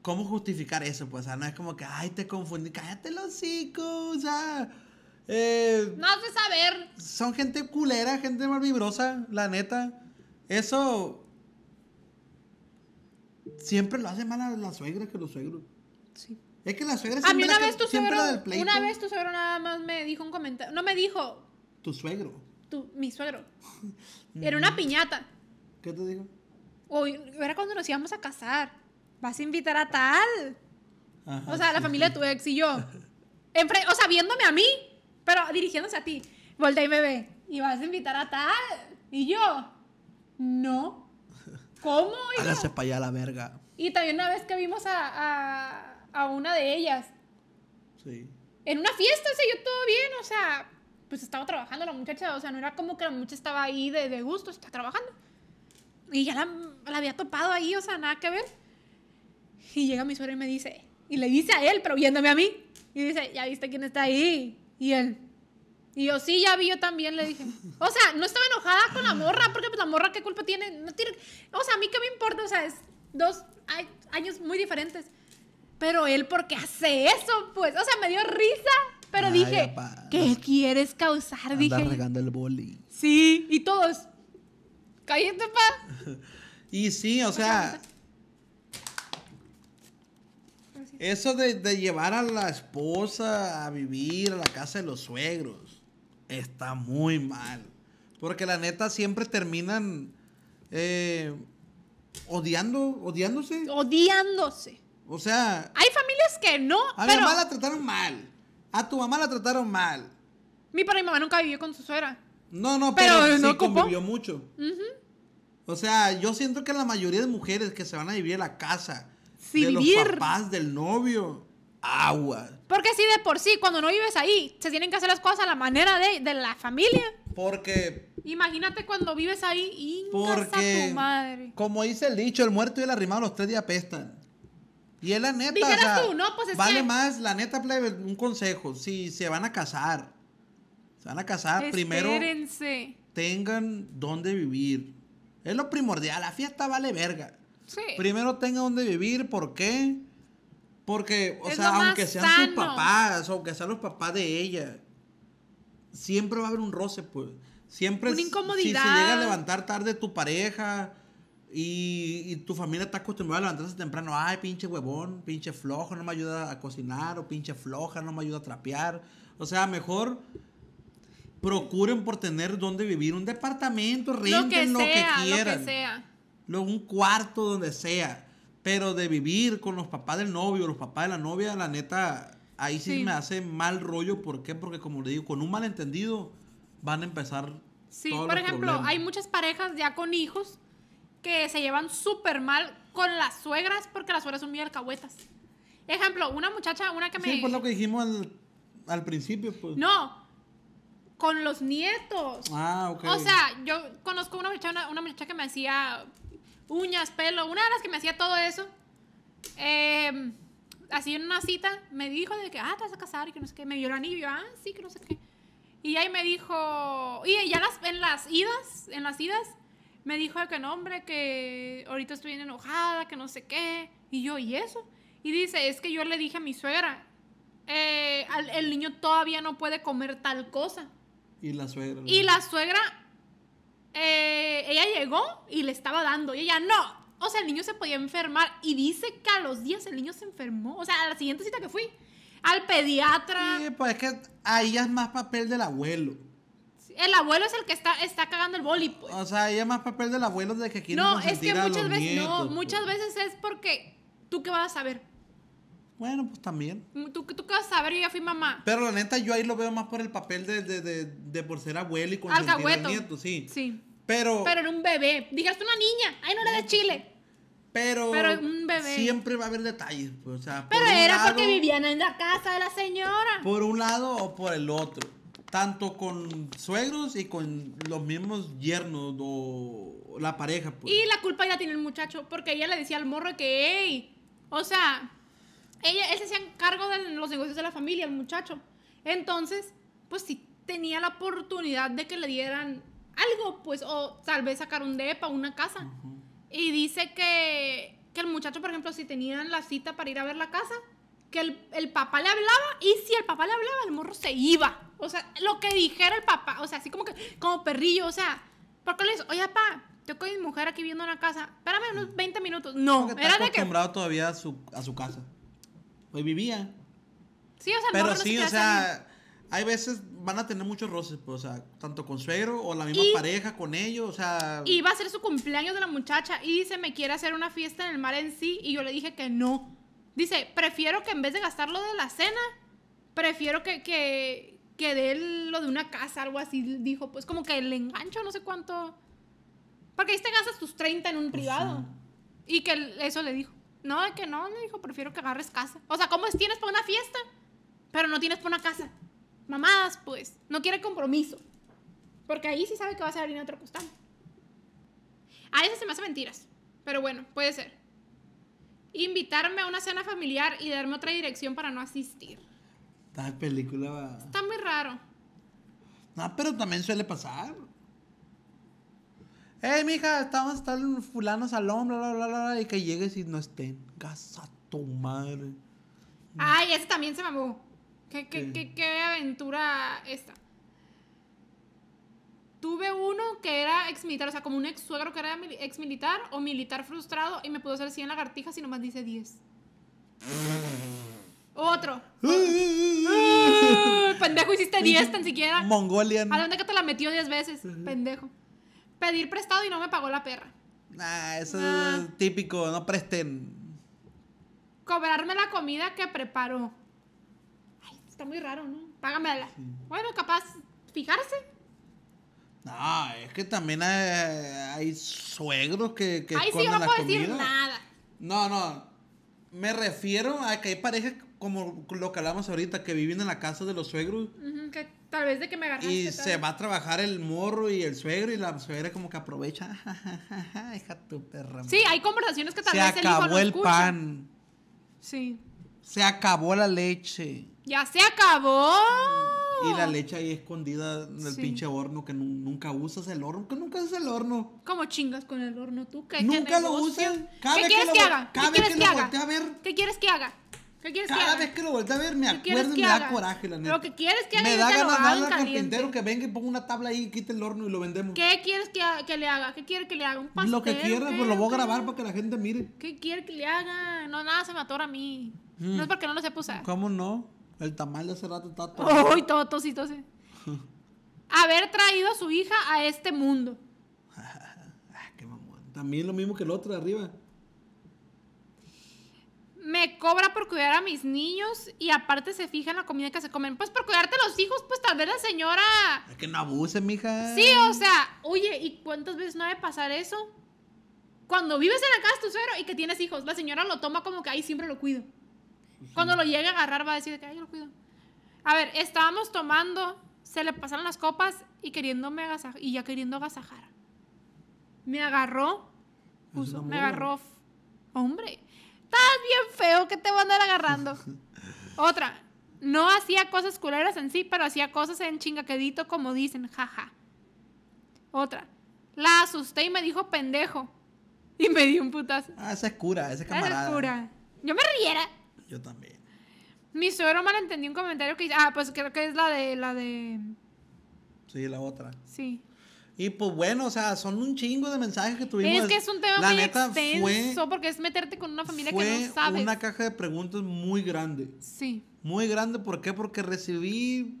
¿Cómo justificar eso? Pues, no es como que, ay, te confundí, cállate los chicos o sea... Eh, no hace saber. Son gente culera, gente malvibrosa, la neta. Eso... Siempre lo hace mal la, suegra que los suegros. Sí. Es que la suegra A mí una vez tu suegro, una vez tu suegro nada más me dijo un comentario, no me dijo. Tu suegro. Tu, mi suegro. Era una mm. piñata. ¿Qué te dijo? era cuando nos íbamos a casar. Vas a invitar a tal. o sea, la familia de tu ex y yo. o sea, viéndome a mí, pero dirigiéndose a ti. Voltea y me ve. Y vas a invitar a tal. Y yo. No. ¿Cómo? Hágase para allá la verga. Y también una vez que vimos a, una de ellas. Sí. En una fiesta, o yo todo bien, o sea, pues estaba trabajando la muchacha, o sea, no era como que la muchacha estaba ahí de, de gusto, estaba trabajando. Y ya la, la había topado ahí, o sea, nada que ver. Y llega mi suegra y me dice, y le dice a él, pero viéndome a mí, y dice, ¿ya viste quién está ahí? Y él, y yo, sí, ya vi, yo también le dije. O sea, no estaba enojada con la morra, porque pues la morra, ¿qué culpa tiene? No tiene o sea, a mí qué me importa, o sea, es dos años muy diferentes. Pero él, ¿por qué hace eso? Pues, o sea, me dio risa, pero dije, ¿qué quieres causar? Anda dije. regando el boli. Sí, y todos, Cállate, pa. y sí, o sea. Eso de, llevar a la esposa a vivir a la casa de los suegros está muy mal. Porque la neta siempre terminan eh, odiando, odiándose. Odiándose. O sea. Hay familias que no. A mi mamá la trataron mal. A tu mamá la trataron mal. Mi y mi mamá nunca vivió con su suegra. No, no, pero, no sí convivió mucho. O sea, yo siento que la mayoría de mujeres que se van a vivir a la casa de los papás del novio, agua. Porque si de por sí, cuando no vives ahí, se tienen que hacer las cosas a la manera de, la familia. Porque. Imagínate cuando vives ahí y porque, tu madre. Como dice el dicho, el muerto y el arrimado los tres días apestan. Y es la neta. tú, no, pues Vale más, la neta, plebe, un consejo. Si se van a casar se van a casar Espérense. primero. Tengan dónde vivir. Es lo primordial. La fiesta vale verga. Sí. Primero tengan dónde vivir. ¿Por qué? Porque, o sea, aunque sean sus papás, aunque sean los papás de ella, siempre va a haber un roce, pues. Siempre. Una incomodidad. Si se llega a levantar tarde tu pareja y, y tu familia está acostumbrada a levantarse temprano, ay, pinche huevón, pinche flojo, no me ayuda a cocinar, o pinche floja, no me ayuda a trapear. O sea, mejor procuren por tener donde vivir, un departamento, Rinden lo que, quieran. Lo sea. Luego un cuarto donde sea. Pero de vivir con los papás del novio, los papás de la novia, la neta, ahí sí, me hace mal rollo. ¿Por qué? Porque como le digo, con un malentendido van a empezar. Sí, por ejemplo, hay muchas parejas ya con hijos que se llevan súper mal con las suegras porque las suegras son muy alcahuetas. Ejemplo, una muchacha, una que me... Sí, pues lo que dijimos al, principio. Pues. No, con los nietos. Ah, O sea, yo conozco una muchacha, una, muchacha que me hacía uñas, pelo, una de las que me hacía todo eso. Em, así en una cita me dijo de que, ah, te vas a casar y que no sé qué. Me vio el anillo, ah, sí, que no sé qué. Y ahí me dijo, y ya en las idas, en las idas, me dijo de que no, hombre, que ahorita estoy bien enojada, que no sé qué. Y yo, ¿y eso? Y dice, es que yo le dije a mi suegra, eh, el niño todavía no puede comer tal cosa. Y la suegra. Y la suegra, eh, ella llegó y le estaba dando. Y ella, no. O sea, el niño se podía enfermar. Y dice que a los días el niño se enfermó. O sea, a la siguiente cita que fui. Al pediatra. Sí, pues es que ahí es más papel del abuelo. El abuelo es el que está, está cagando el boli, pues. O sea, ahí es más papel del abuelo de que aquí No, es que muchas veces, pues. muchas veces es porque tú qué vas a saber. Bueno, pues también. Mm, ¿Tú, tú qué vas a saber? Yo ya fui mamá. Pero la neta, yo ahí lo veo más por el papel de, por ser abuelo y con el nieto, sí. Sí. Pero... Pero era un bebé. Dijiste una niña. Ahí no era de pues, Chile. Pero, un bebé. siempre va a haber detalles. Pues, o sea, pero era porque vivían en la casa de la señora. Por un lado o por el otro. Tanto con suegros y con los mismos yernos o la pareja. Pues. Y la culpa ya tiene el muchacho porque ella le decía al morro que, hey, o sea, ella, él se hacía cargo de los negocios de la familia, el muchacho. Entonces, pues si tenía la oportunidad de que le dieran algo, pues, o tal vez sacar un depa, una casa. Y dice que, que, el muchacho, por ejemplo, si tenían la cita para ir a ver la casa, que el, el, papá le hablaba y si el papá le hablaba, el morro se iba. O sea, lo que dijera el papá, o sea, así como que, como perrillo, o sea, porque le dice, oye, papá, yo con mi mujer aquí viendo una casa, espérame unos 20 minutos. No, está acostumbrado todavía a su, a su casa hoy vivía. Sí, o sea, Pero sí, o sea, hay veces van a tener muchos roces, pues, o sea, tanto con suegro o la misma pareja con ellos, o sea. va a ser su cumpleaños de la muchacha y dice, me quiere hacer una fiesta en el mar en sí y yo le dije que no. Dice, prefiero que en vez de gastarlo de la cena, prefiero que, que, que dé lo de una casa, algo así, dijo, pues como que le engancho, no sé cuánto. Porque ahí te gastas tus 30 en un pues privado. Y que eso le dijo. No, es que no, me dijo, prefiero que agarres casa. O sea, ¿cómo es? Tienes para una fiesta, pero no tienes para una casa. Mamadas, pues. No quiere compromiso. Porque ahí sí sabe que vas a a otro costal. A veces se me hace mentiras. Pero bueno, puede ser. Invitarme a una cena familiar y darme otra dirección para no asistir. Esta película va... Está muy raro. No, ah, pero también suele pasar. Eh, mija, estamos tal en fulano salón, bla, bla, bla, bla, y que llegues y no estén. Gasa tu madre. Ay, ese también se me ¿Qué, qué, aventura esta? Tuve uno que era ex militar, o sea, como un ex suegro que era ex militar o militar frustrado y me pudo hacer 100 lagartijas y nomás dice 10. Otro. Pendejo, hiciste 10 tan siquiera. Mongolia. ¿A dónde que te la metió 10 veces? Pendejo pedir prestado y no me pagó la perra. Nah, eso ah. es típico, no presten. Cobrarme la comida que preparo. Ay, está muy raro, ¿no? Págamela. Bueno, capaz, fijarse. No, es que también hay, suegros que, que Ahí sí, no puedo decir nada. No, no. Me refiero a que hay parejas como lo que hablamos ahorita, que viven en la casa de los suegros. que tal vez de que me agarraste. Y se va a trabajar el morro y el suegro y la suegra como que aprovecha. Ja, tu perra. Sí, hay conversaciones que tal se vez el Se acabó el pan. Sí. Se acabó la leche. Ya se acabó. Y la leche ahí escondida en el pinche horno que nunca usas el horno, que nunca usas el horno. ¿Cómo chingas con el horno tú? ¿Qué, nunca lo usas. ¿Qué quieres que, que haga? ¿Qué quieres que, que haga? ¿Qué quieres que haga? ¿Qué quieres Cada que haga? vez que lo vuelta a ver, me acuerdo y me da coraje, la neta. Lo que quieres que haga, me da ganas de darle al carpintero que venga y ponga una tabla ahí y quite el horno y lo vendemos. ¿Qué quieres que, que le haga? ¿Qué quiere que le haga? ¿Un pastel? Pues lo que quiera, pues lo voy a grabar para que la gente mire. ¿Qué quiere que le haga? No, nada se me atora a mí. Mm. No es porque no lo sepa usar. ¿Cómo no? El tamal de hace rato está todo. Uy, todo sí, Haber traído a su hija a este mundo. ah, qué mamón. También lo mismo que el otro de arriba me cobra por cuidar a mis niños y aparte se fija en la comida que se comen. Pues por cuidarte a los hijos, pues tal vez la señora. que no abuse, mija. Sí, o sea, oye, ¿y cuántas veces no debe pasar eso? Cuando vives en la casa de tu suegro y que tienes hijos, la señora lo toma como que ahí siempre lo cuido. Cuando lo llegue a agarrar, va a decir que ahí lo cuido. A ver, estábamos tomando, se le pasaron las copas y y ya queriendo agasajar. Me agarró, me agarró, hombre estás bien feo, que te van a andar agarrando. Otra, no hacía cosas culeras en sí, pero hacía cosas en chingaquedito, como dicen, jaja. Otra, la asusté y me dijo pendejo. Y me dio un putazo. Ah, esa es cura, esa es camarada. Esa es cura. Yo me riera. Yo también. Mi suegro malentendió un comentario que Ah, pues creo que es la de. La de... Sí, la otra. Sí. Y pues bueno, o sea, son un chingo de mensajes que tuvimos. Es que es un tema la muy neta, porque es meterte con una familia que no sabe. Una caja de preguntas muy grande. Sí. Muy grande, ¿por qué? Porque recibí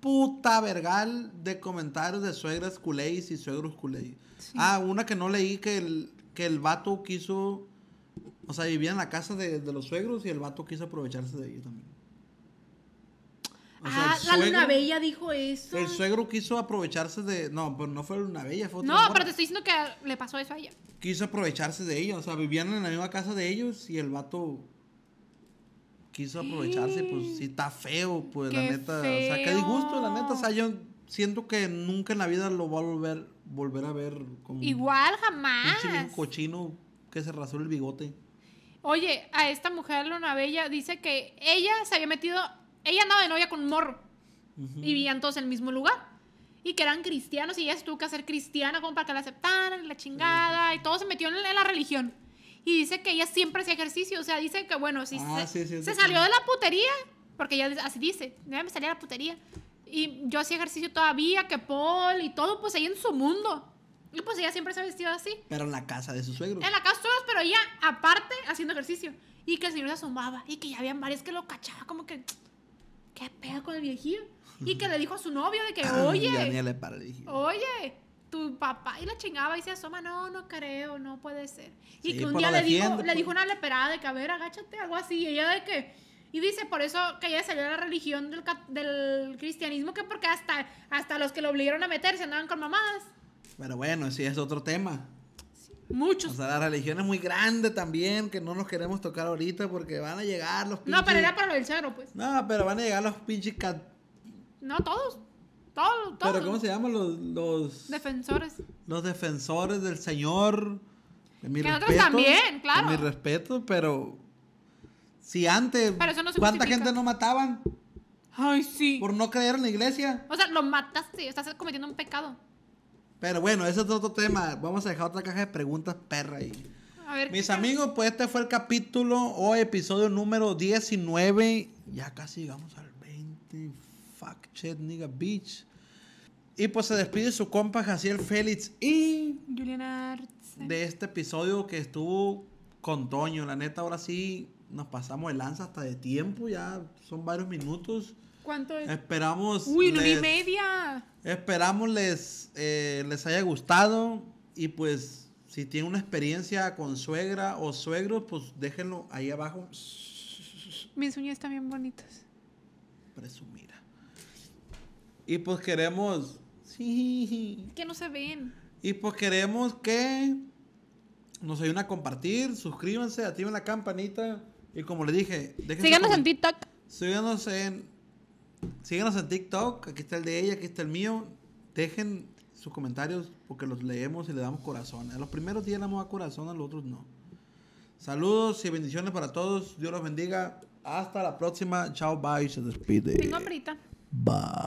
puta vergal de comentarios de suegras culéis y suegros culéis. Ah, una que no leí que el, que el vato quiso. O sea, vivía en la casa de, de los suegros y el vato quiso aprovecharse de ellos también ah, la Luna Bella dijo eso. El suegro quiso aprovecharse de. No, pero no fue Luna Bella, fue otra No, pero te estoy diciendo que le pasó eso a ella. Quiso aprovecharse de ella. O sea, vivían en la misma casa de ellos y el vato quiso aprovecharse. Pues sí, está feo, pues, la neta. O sea, qué disgusto, la neta. O sea, yo siento que nunca en la vida lo va a volver, volver a ver como. Igual, jamás. Un cochino que se rasó el bigote. Oye, a esta mujer, Luna Bella, dice que ella se había metido ella andaba de novia con un morro y vivían todos en el mismo lugar. Y que eran cristianos y ella se tuvo que hacer cristiana como para que la aceptaran, la chingada, y todo se metió en la, religión. Y dice que ella siempre hacía ejercicio, o sea, dice que bueno, si ah, se, sí, se salió de la putería, porque ella así dice, ya me salía de la putería. Y yo hacía ejercicio todavía, que Paul y todo, pues ahí en su mundo. Y pues ella siempre se ha vestido así. Pero en la casa de su suegro. En la casa de pero ella aparte haciendo ejercicio. Y que el señor se asomaba y que ya habían varias que lo cachaba, como que ¿qué pedo con el viejillo? Y que le dijo a su novio de que, oye, oye, tu papá, y la chingaba y se asoma, no, no creo, no puede ser. Y que un pues, día le, dijo, le dijo pues. una leperada de que, a ver, agáchate, algo así, y ella de que... Y dice, por eso que ella salió de la religión del, cristianismo, que porque hasta, hasta los que lo obligaron a meterse andaban con mamadas. Pero bueno, sí es otro tema. Muchos. O sea, la religión es muy grande también, que no nos queremos tocar ahorita porque van a llegar los pinches... No, pero era para del cero, pues. No, pero van a llegar los pinches... Cat... No, todos. Todos, todos. Pero ¿cómo se llaman los, los... Defensores. Los defensores del Señor. que nosotros también, claro. mi respeto, pero... Si antes... eso ¿Cuánta gente no mataban? Ay, sí. Por no creer en la iglesia. O sea, lo mataste, estás cometiendo un pecado. Pero bueno, ese es otro tema. Vamos a dejar otra caja de preguntas, perra. Ahí. Mis amigos, pues este fue el capítulo o episodio número 19. Ya casi llegamos al 20. Fuck shit, nigga, bitch. Y pues se despide su compa Jaciel Félix y Juliana Arts de este episodio que estuvo con Toño. La neta, ahora sí nos pasamos de lanza hasta de tiempo, ya son varios minutos. ¿Cuánto es? Esperamos. Uy, una y media. Esperamos les, eh, les haya gustado. Y pues, si tienen una experiencia con suegra o suegros, pues déjenlo ahí abajo. Mis uñas están bien bonitas. Presumida. Y pues queremos. Sí. que no se ven. Y pues queremos que nos ayuden a compartir, suscríbanse, activen la campanita. Y como les dije, síganos en TikTok. Síganos en Síganos en TikTok, aquí está el de ella, aquí está el mío. Dejen sus comentarios porque los leemos y le damos corazón. A los primeros días le damos a corazón, a los otros no. Saludos y bendiciones para todos. Dios los bendiga. Hasta la próxima. Chao, bye. Se despide. Bye.